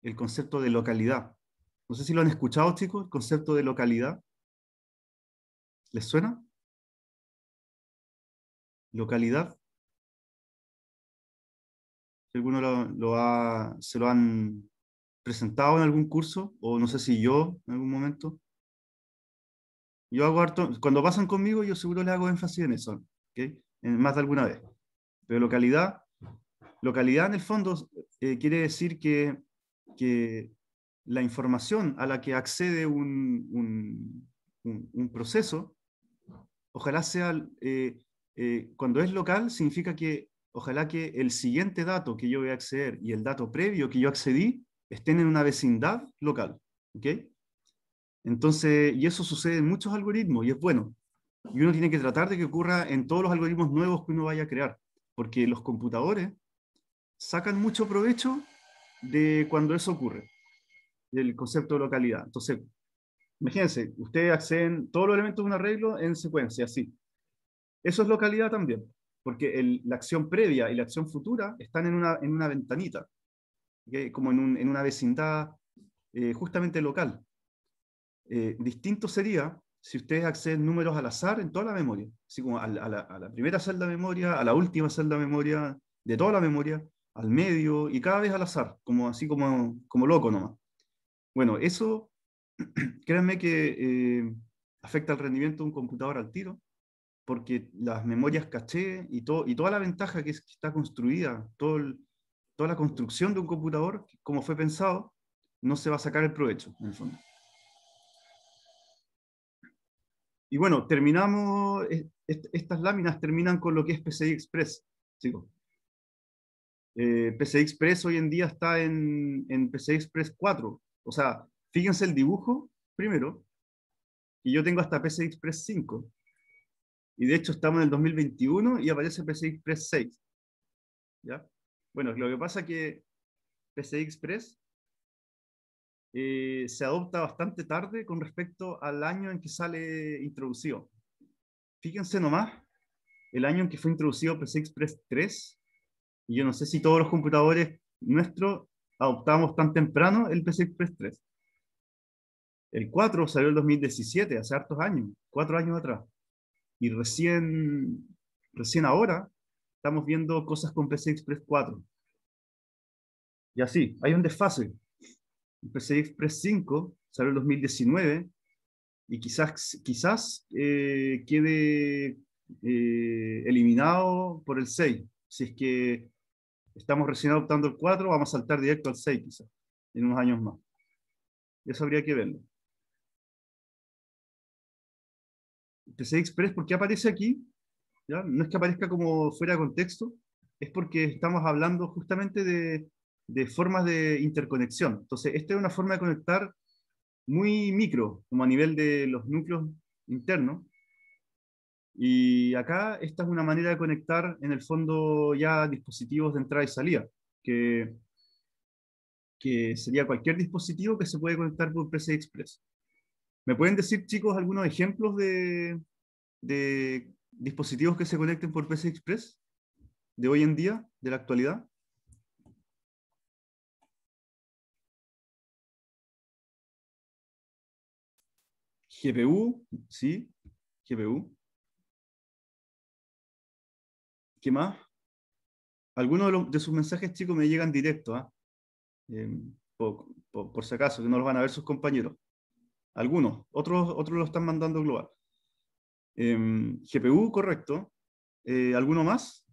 el concepto de localidad. No sé si lo han escuchado, chicos, el concepto de localidad. ¿Les suena? localidad. Si alguno lo, ha, se lo han presentado en algún curso, o no sé si yo en algún momento. Yo hago cuando pasan conmigo, yo seguro le hago énfasis en eso, ¿okay? más de alguna vez. Pero localidad, localidad en el fondo eh, quiere decir que, la información a la que accede un, proceso, ojalá sea eh, eh, cuando es local significa que ojalá que el siguiente dato que yo voy a acceder y el dato previo que yo accedí estén en una vecindad local. ¿okay? Entonces, y eso sucede en muchos algoritmos y es bueno. Y uno tiene que tratar de que ocurra en todos los algoritmos nuevos que uno vaya a crear, porque los computadores sacan mucho provecho de cuando eso ocurre, del concepto de localidad. Entonces, imagínense, ustedes acceden todos los elementos de un arreglo en secuencia, así. Eso es localidad también, porque la acción previa y la acción futura están en una, en una ventanita, como en, una vecindad eh, justamente local. Eh, distinto sería si ustedes acceden números al azar en toda la memoria, así como a la, primera celda de memoria, a la última celda de memoria, de toda la memoria, al medio y cada vez al azar, como así como, como loco nomás. Bueno, eso <clears throat> créanme que eh, afecta el rendimiento de un computador al tiro, porque las memorias caché y, todo, y toda la ventaja que, está construida, todo toda la construcción de un computador, como fue pensado, no se va a sacar el provecho, en fondo. Y bueno, terminamos, estas láminas terminan con lo que es PCI Express. Chicos. Eh, PCI Express hoy en día está en, en PCI Express 4. O sea, fíjense el dibujo primero, y yo tengo hasta PCI Express 5. Y de hecho estamos en el 2021 y aparece PCI Express 6. ¿Ya? Bueno, lo que pasa es que PCI Express eh, se adopta bastante tarde con respecto al año en que sale introducido. Fíjense nomás, el año en que fue introducido PCI Express 3, y yo no sé si todos los computadores nuestros adoptamos tan temprano el PCI Express 3. El 4 salió en 2017, hace hartos años, cuatro años atrás. Y recién, recién ahora estamos viendo cosas con PCI Express 4. Y así, hay un desfase. El PCI Express 5 salió en 2019 y quizás, quizás eh, quede eh, eliminado por el 6. Si es que estamos recién adoptando el 4, vamos a saltar directo al 6 quizás en unos años más. Eso habría que verlo. PCI Express, ¿por qué aparece aquí? ¿Ya? No es que aparezca como fuera de contexto, es porque estamos hablando justamente de, formas de interconexión. Entonces, esta es una forma de conectar muy micro, como a nivel de los núcleos internos. Y acá esta es una manera de conectar en el fondo ya dispositivos de entrada y salida, que, que sería cualquier dispositivo que se puede conectar por PCI Express. ¿Me pueden decir, chicos, algunos ejemplos de, de dispositivos que se conecten por PC Express de hoy en día, de la actualidad? GPU, sí, GPU. ¿Qué más? Algunos de, sus mensajes, chicos, me llegan directo, ¿ah? em, por, si acaso, que no los van a ver sus compañeros. Algunos, otros, otros lo están mandando global. Em, GPU, correcto. Eh, ¿Alguno más?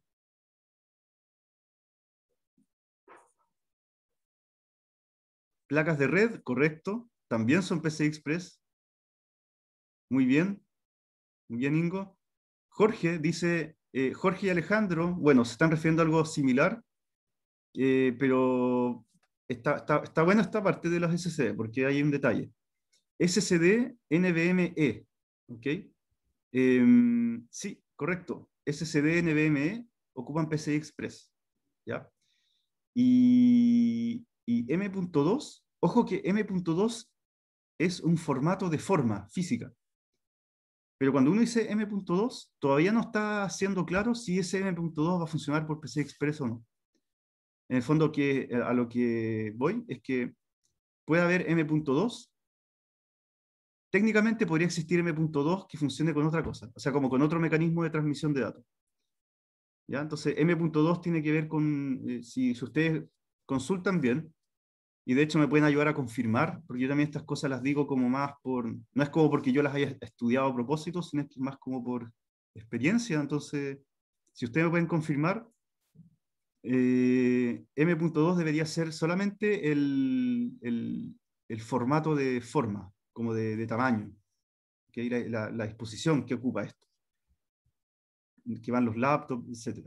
Placas de red, correcto. También son PCI Express. Muy bien. Muy bien, Ingo. Jorge dice, eh, Jorge y Alejandro, bueno, se están refiriendo a algo similar, eh, pero está, está, está, buena esta parte de los SSD, porque hay un detalle. SSD NVMe, ¿ok? Eh, sí, correcto. SSD, NVMe ocupan PCI Express. ¿ya? Y, M.2, ojo que M.2 es un formato de forma física. Pero cuando uno dice M.2, todavía no está siendo claro si ese M.2 va a funcionar por PCI Express o no. En el fondo, que, eh, a lo que voy es que puede haber M.2 técnicamente podría existir M.2 que funcione con otra cosa, o sea, como con otro mecanismo de transmisión de datos. ¿Ya? Entonces, M.2 tiene que ver con, eh, si, si, ustedes consultan bien, y de hecho me pueden ayudar a confirmar, porque yo también estas cosas las digo como más por, no es como porque yo las haya estudiado a propósito, sino es más como por experiencia. Entonces, si ustedes me pueden confirmar, eh, M.2 debería ser solamente el, el, el formato de forma, como de, tamaño, que la, la, exposición que ocupa esto, que van los laptops, etc.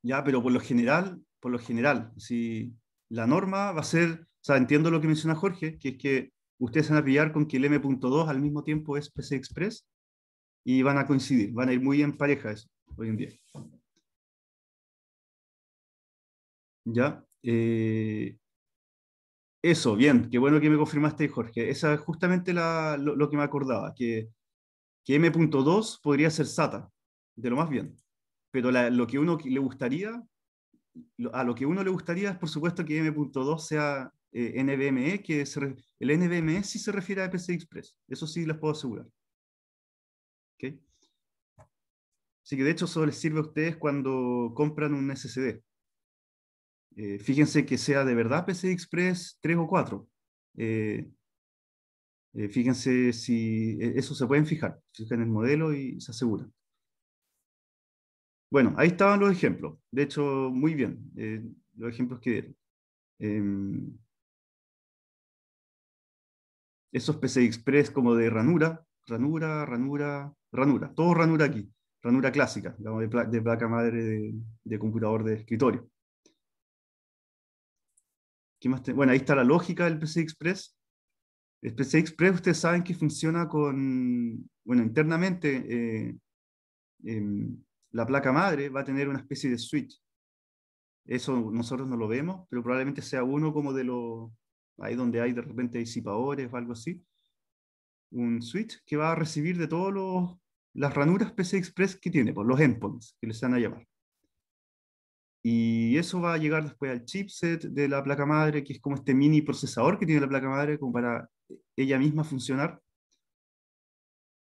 Ya, pero por lo general, por lo general, si la norma va a ser, o sea, entiendo lo que menciona Jorge, que es que ustedes van a pillar con que el M.2 al mismo tiempo es PC Express y van a coincidir, van a ir muy en pareja eso hoy en día. ¿Ya? Eh, eso, bien, qué bueno que me confirmaste, Jorge. Esa es justamente lo, que me acordaba, que, que M.2 podría ser SATA, de lo más bien. Pero lo que uno le gustaría, a lo que uno le gustaría es, por supuesto, que M.2 sea eh, NVMe, que el NVMe sí se refiere a PCI Express. Eso sí les puedo asegurar. ¿Okay? Así que de hecho eso les sirve a ustedes cuando compran un SSD. Eh, fíjense que sea de verdad PCI Express 3 o 4. Eh, eh, fíjense si eso se pueden fijar. Fijan el modelo y se aseguran. Bueno, ahí estaban los ejemplos. De hecho, muy bien. los ejemplos que dieron. Em, esos PCI Express como de ranura, ranura, ranura, ranura. Todo ranura aquí. Ranura clásica, de, placa madre de, de computador de escritorio. Bueno, ahí está la lógica del PCI Express. El PCI Express, ustedes saben que funciona con, bueno, internamente eh, em, la placa madre va a tener una especie de switch. Eso nosotros no lo vemos, pero probablemente sea uno como de los, ahí donde hay de repente disipadores o algo así. Un switch que va a recibir de todos los, las ranuras PCI Express que tiene, por los endpoints, que les van a llamar. Y eso va a llegar después al chipset de la placa madre, que es como este mini procesador que tiene la placa madre, como para eh, ella misma funcionar.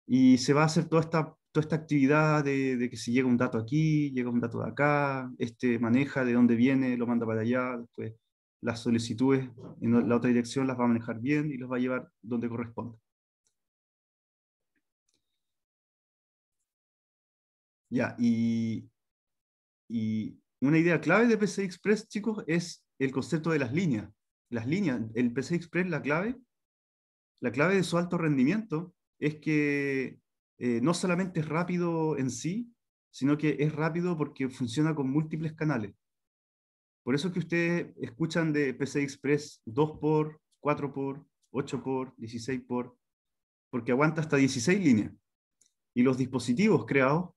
Y se va a hacer toda esta, toda esta actividad de, que si llega un dato aquí, llega un dato de acá, este maneja de dónde viene, lo manda para allá, después las solicitudes en la otra dirección las va a manejar bien y los va a llevar donde corresponde. Ya, y una idea clave de PCI Express, chicos, es el concepto de las líneas. Las líneas, el PCI Express, la clave, la clave de su alto rendimiento es que eh, no solamente es rápido en sí, sino que es rápido porque funciona con múltiples canales. Por eso que ustedes escuchan de PCI Express 2 por, 4 por, 8 por, 16 por, porque aguanta hasta 16 líneas. Y los dispositivos creados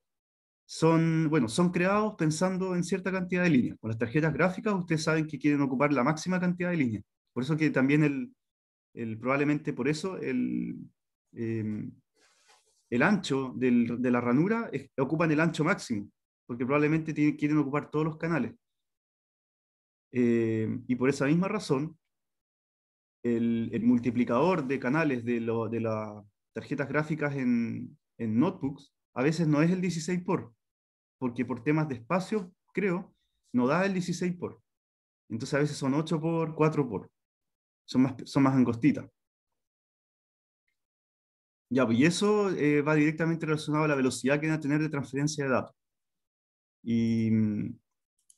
son, bueno, son creados pensando en cierta cantidad de líneas. Con las tarjetas gráficas ustedes saben que quieren ocupar la máxima cantidad de líneas. Por eso que también el, el probablemente por eso el, em, el ancho del, de la ranura ocupan el ancho máximo, porque probablemente quieren ocupar todos los canales. Eh, y por esa misma razón, el, el multiplicador de canales de, lo, de las tarjetas gráficas en, en notebooks a veces no es el 16 por, porque por temas de espacio, creo, no da el 16 por. Entonces a veces son 8 por, 4 por. Son más, son más angostitas. Pues, y eso eh, va directamente relacionado a la velocidad que van a tener de transferencia de datos. y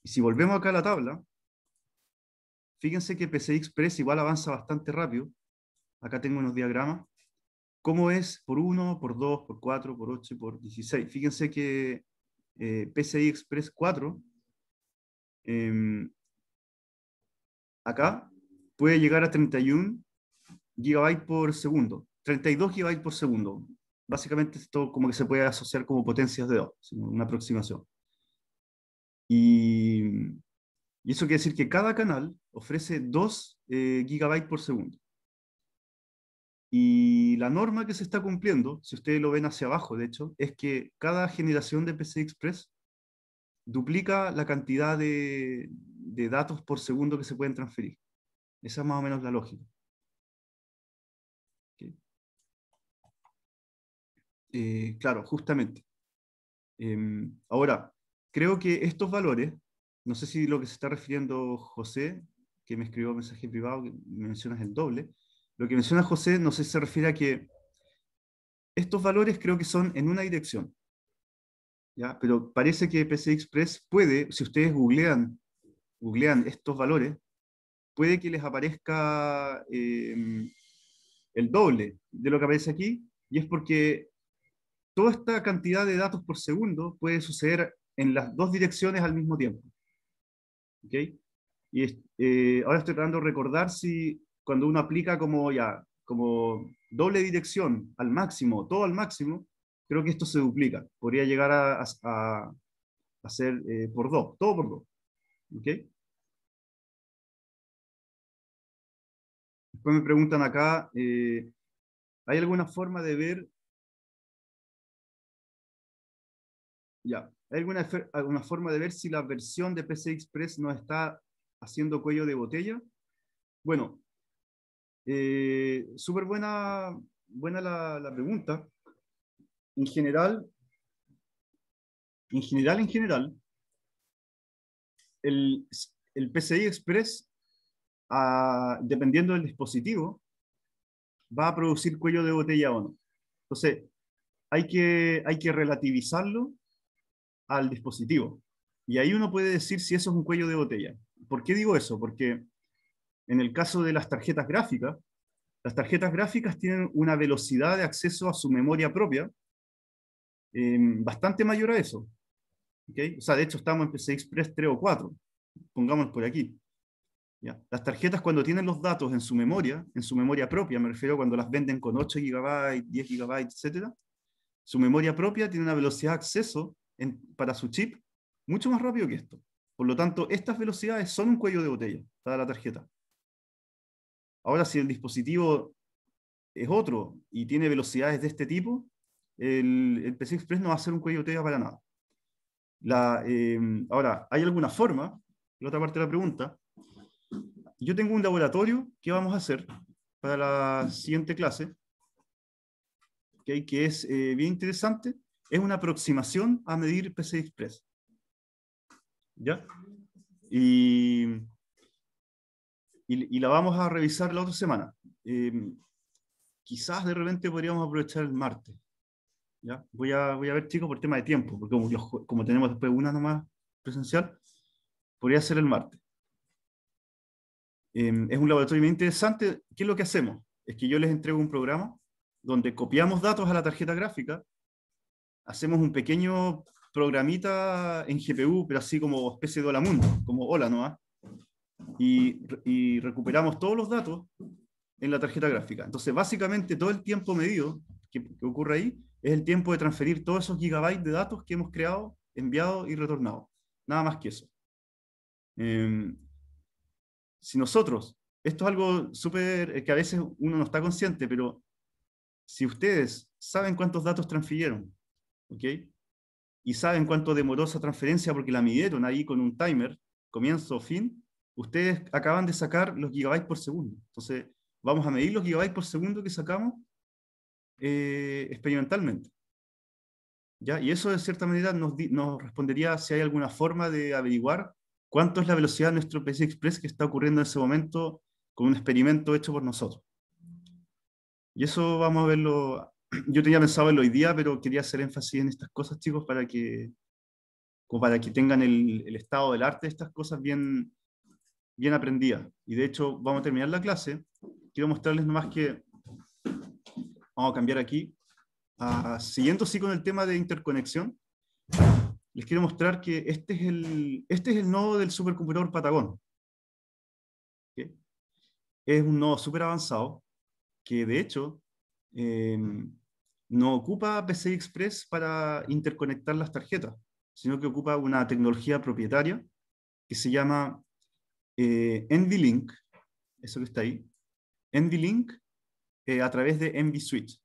si volvemos acá a la tabla, fíjense que PCI Express igual avanza bastante rápido. Acá tengo unos diagramas. ¿Cómo es por 1, por 2, por 4, por 8 por 16? Fíjense que eh, PCI Express 4, em, acá, puede llegar a 31 GB por segundo, 32 GB por segundo. Básicamente esto como que se puede asociar como potencias de 2, una aproximación. Y, eso quiere decir que cada canal ofrece 2 eh, GB por segundo. Y la norma que se está cumpliendo, si ustedes lo ven hacia abajo, de hecho, es que cada generación de PCI Express duplica la cantidad de, datos por segundo que se pueden transferir. Esa es más o menos la lógica. Eh, claro, justamente. Em, ahora, creo que estos valores, no sé si lo que se está refiriendo José, que me escribió un mensaje privado, que mencionas el doble, lo que menciona José, no sé si se refiere a que estos valores creo que son en una dirección. ¿ya? Pero parece que PCI Express puede, si ustedes googlean, googlean estos valores, puede que les aparezca em, el doble de lo que aparece aquí, y es porque toda esta cantidad de datos por segundo puede suceder en las dos direcciones al mismo tiempo. Y eh, ahora estoy tratando de recordar si cuando uno aplica como ya, como doble dirección al máximo, todo al máximo, creo que esto se duplica. Podría llegar a, a, hacer eh, por dos, todo por dos. ¿Okay? Después me preguntan acá, eh, ¿hay alguna forma de ver? Ya, ¿hay alguna, alguna forma de ver si la versión de PC Express no está haciendo cuello de botella? Bueno, eh, Súper buena, la, pregunta. En general, en general, en general, el, el PCI Express, ah, dependiendo del dispositivo, va a producir cuello de botella o no. Entonces, hay que, hay que relativizarlo al dispositivo. Y ahí uno puede decir si eso es un cuello de botella. ¿Por qué digo eso? Porque en el caso de las tarjetas gráficas, las tarjetas gráficas tienen una velocidad de acceso a su memoria propia eh, bastante mayor a eso. O sea, de hecho estamos en PCI Express 3 o 4, pongamos por aquí. ¿Ya? Las tarjetas cuando tienen los datos en su memoria, en su memoria propia, me refiero cuando las venden con 8 GB, 10 GB, etc., su memoria propia tiene una velocidad de acceso para su chip mucho más rápido que esto. Por lo tanto, estas velocidades son un cuello de botella para la tarjeta. Ahora, si el dispositivo es otro y tiene velocidades de este tipo, el, PCI PC Express no va a ser un cuello de para nada. La, em, ahora, ¿hay alguna forma? La otra parte de la pregunta. Yo tengo un laboratorio que vamos a hacer para la siguiente clase, que es eh, bien interesante. Es una aproximación a medir PCI Express. ¿Ya? Y y, la vamos a revisar la otra semana. Em, quizás de repente podríamos aprovechar el martes. ¿ya? Voy, a, voy a ver, chicos, por tema de tiempo, porque como, tenemos después una nomás presencial, podría ser el martes. Em, es un laboratorio muy interesante. ¿Qué es lo que hacemos? Es que yo les entrego un programa donde copiamos datos a la tarjeta gráfica, hacemos un pequeño programita en GPU, pero así como especie de hola mundo, como hola, nomás y, recuperamos todos los datos en la tarjeta gráfica. Entonces, básicamente todo el tiempo medido que, ocurre ahí es el tiempo de transferir todos esos gigabytes de datos que hemos creado, enviado y retornado. Nada más que eso. Em, si nosotros, esto es algo súper eh, que a veces uno no está consciente, pero si ustedes saben cuántos datos transfirieron, ¿ok? Y saben cuánto demoró esa transferencia porque la midieron ahí con un timer, comienzo, fin, ustedes acaban de sacar los gigabytes por segundo. Entonces, vamos a medir los gigabytes por segundo que sacamos eh, experimentalmente. ¿Ya? Y eso, de cierta manera, nos, nos, respondería si hay alguna forma de averiguar cuánto es la velocidad de nuestro PC Express que está ocurriendo en ese momento con un experimento hecho por nosotros. Y eso vamos a verlo. <clears throat> Yo tenía pensado verlo hoy día, pero quería hacer énfasis en estas cosas, chicos, para que, para que tengan el estado del arte de estas cosas bien, bien aprendida. Y de hecho, vamos a terminar la clase. Quiero mostrarles nomás que vamos a cambiar aquí. siguiendo sí con el tema de interconexión, les quiero mostrar que este es el, este es el nodo del supercomputador Patagón. Es un nodo súper avanzado que de hecho eh, no ocupa PCI Express para interconectar las tarjetas, sino que ocupa una tecnología propietaria que se llama eh, NVLink, eso que está ahí, NVLink eh, a través de NVSwitch.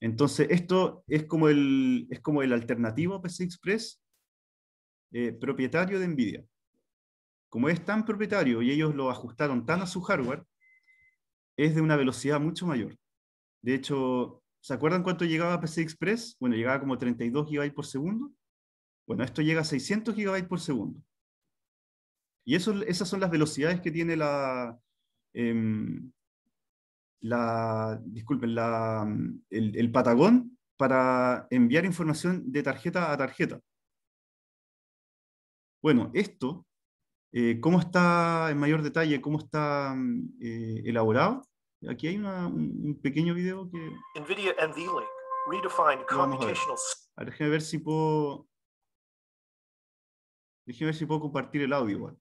Entonces, esto es como el, es como el alternativo a PC Express eh, propietario de NVIDIA. Como es tan propietario y ellos lo ajustaron tan a su hardware, es de una velocidad mucho mayor. De hecho, ¿se acuerdan cuánto llegaba PC Express? Bueno, llegaba como 32 GB por segundo. Bueno, esto llega a 600 GB por segundo. Y esas son las velocidades que tiene la, em, la disculpen, mm, el, Patagón para enviar información de tarjeta a tarjeta. Bueno, esto, eh, ¿cómo está en mayor detalle? ¿Cómo está mm, eh, elaborado? Aquí hay un pequeño video que... NVIDIA NVLink, redefined computational... ver, ver si puedo... ver si puedo compartir el audio igual.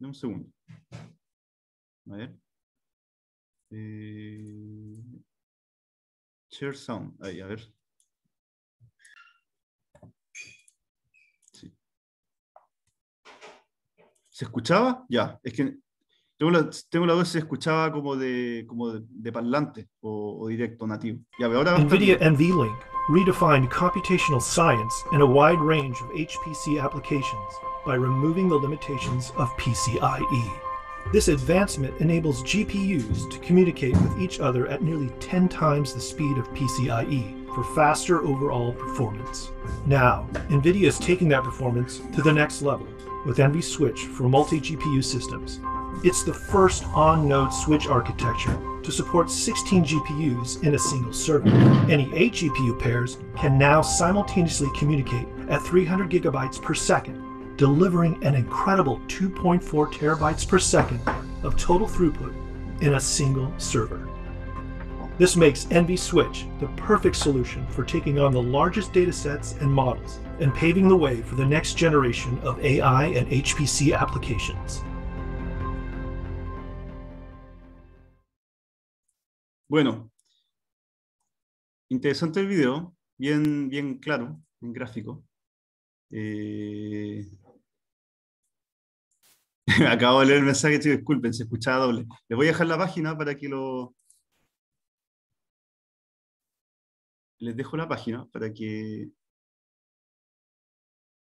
Dame un segundo. A ver. Eh, share sound. Ahí, a ver. Sí. ¿Se escuchaba? Ya, es que tengo la, tengo la duda si se escuchaba como de, como de, parlante o, directo nativo. Ya, ahora NVIDIA NVLink redefined computational science in a wide range of HPC applications. by removing the limitations of PCIe. This advancement enables GPUs to communicate with each other at nearly 10 times the speed of PCIe for faster overall performance. Now, NVIDIA is taking that performance to the next level with NVSwitch for multi-GPU systems. It's the first on-node switch architecture to support 16 GPUs in a single server. Any 8 GPU pairs can now simultaneously communicate at 300 gigabytes per second delivering an incredible 2.4 terabytes per second of total throughput in a single server. This makes Switch the perfect solution for taking on the largest data sets and models and paving the way for the next generation of AI and HPC applications. Bueno, interesante el video, bien, bien claro, bien gráfico. Eh, <laughs> Acabo de leer el mensaje, chicos, disculpen, se escuchaba doble. Les voy a dejar la página para que lo... Les dejo la página para que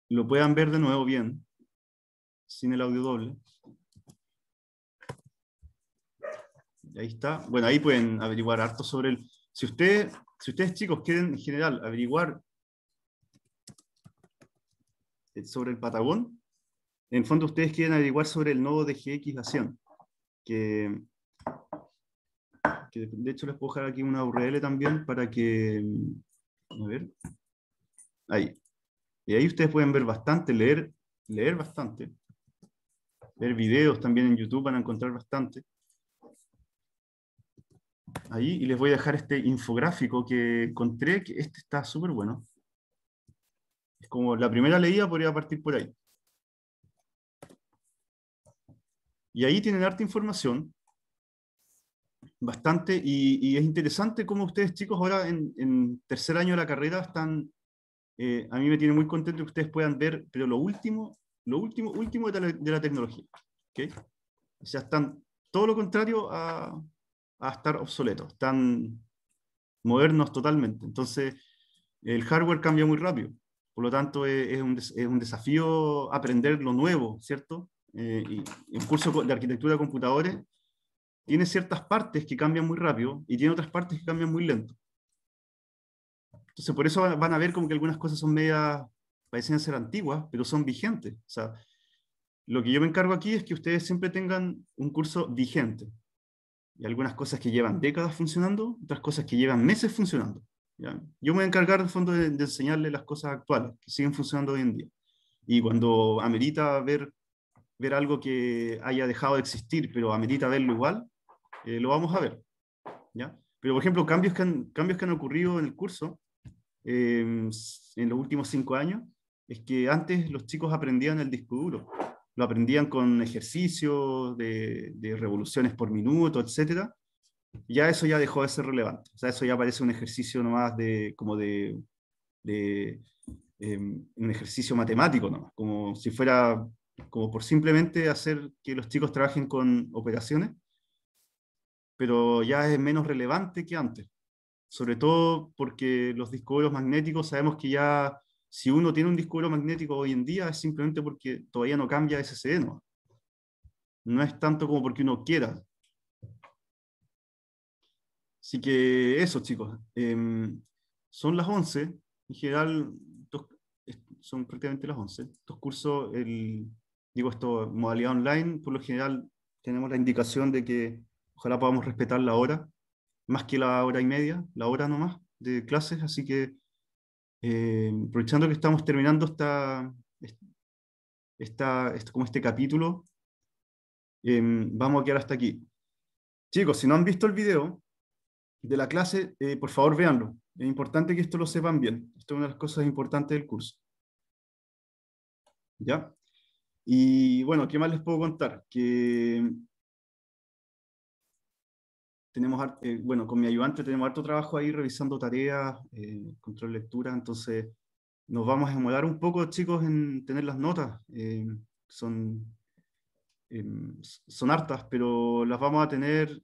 lo puedan ver de nuevo bien, sin el audio doble. Ahí está. Bueno, ahí pueden averiguar harto sobre el... Si, si ustedes, chicos, quieren en general averiguar sobre el Patagón, en fondo ustedes quieren averiguar sobre el nodo de GX que, de hecho les puedo dejar aquí una URL también para que, a ver, ahí. Y ahí ustedes pueden ver bastante, leer, leer bastante, ver videos también en YouTube van a encontrar bastante. Ahí, y les voy a dejar este infográfico que encontré, que este está súper bueno. Es como la primera leída podría partir por ahí. Y ahí tienen harta información, bastante, y, es interesante cómo ustedes chicos ahora en, tercer año de la carrera están, eh, a mí me tiene muy contento que ustedes puedan ver, pero lo último, lo último, último de la, tecnología. ¿okay? O sea, están todo lo contrario a, estar obsoletos, están modernos totalmente. Entonces, el hardware cambia muy rápido. Por lo tanto, es un desafío aprender lo nuevo, ¿cierto? Eh, un curso de arquitectura de computadores, tiene ciertas partes que cambian muy rápido y tiene otras partes que cambian muy lento. Entonces, por eso van a ver como que algunas cosas son medias, parecen ser antiguas, pero son vigentes. O sea, lo que yo me encargo aquí es que ustedes siempre tengan un curso vigente. Y algunas cosas que llevan décadas funcionando, otras cosas que llevan meses funcionando. Yo me voy a encargar, en fondo, de, de enseñarles las cosas actuales, que siguen funcionando hoy en día. Y cuando amerita ver ver algo que haya dejado de existir, pero amerita verlo igual, eh, lo vamos a ver. ¿ya? Pero, por ejemplo, cambios que han, cambios que han ocurrido en el curso eh, en los últimos cinco años es que antes los chicos aprendían el disco duro. Lo aprendían con ejercicios de, revoluciones por minuto, etc. Ya eso ya dejó de ser relevante. O sea, eso ya parece un ejercicio nomás de, como de, em, un ejercicio matemático nomás, como si fuera como por simplemente hacer que los chicos trabajen con operaciones, pero ya es menos relevante que antes. Sobre todo porque los discos magnéticos sabemos que ya, si uno tiene un disco magnético hoy en día, es simplemente porque todavía no cambia ese seno. no es tanto como porque uno quiera. Así que eso, chicos. Em, son las 11. En general, son prácticamente las 11. Estos cursos, el, digo esto, modalidad online, por lo general tenemos la indicación de que ojalá podamos respetar la hora, más que la hora y media, la hora nomás de clases, así que eh, aprovechando que estamos terminando esta, esta, como este capítulo, eh, vamos a quedar hasta aquí. Chicos, si no han visto el video de la clase, eh, por favor véanlo. Es importante que esto lo sepan bien. Esto es una de las cosas importantes del curso. ¿Ya? Y bueno, ¿qué más les puedo contar? Que tenemos, eh, bueno, con mi ayudante tenemos harto trabajo ahí revisando tareas, eh, control lectura, entonces nos vamos a emular un poco, chicos, en tener las notas. Eh, son, em, son hartas, pero las vamos a tener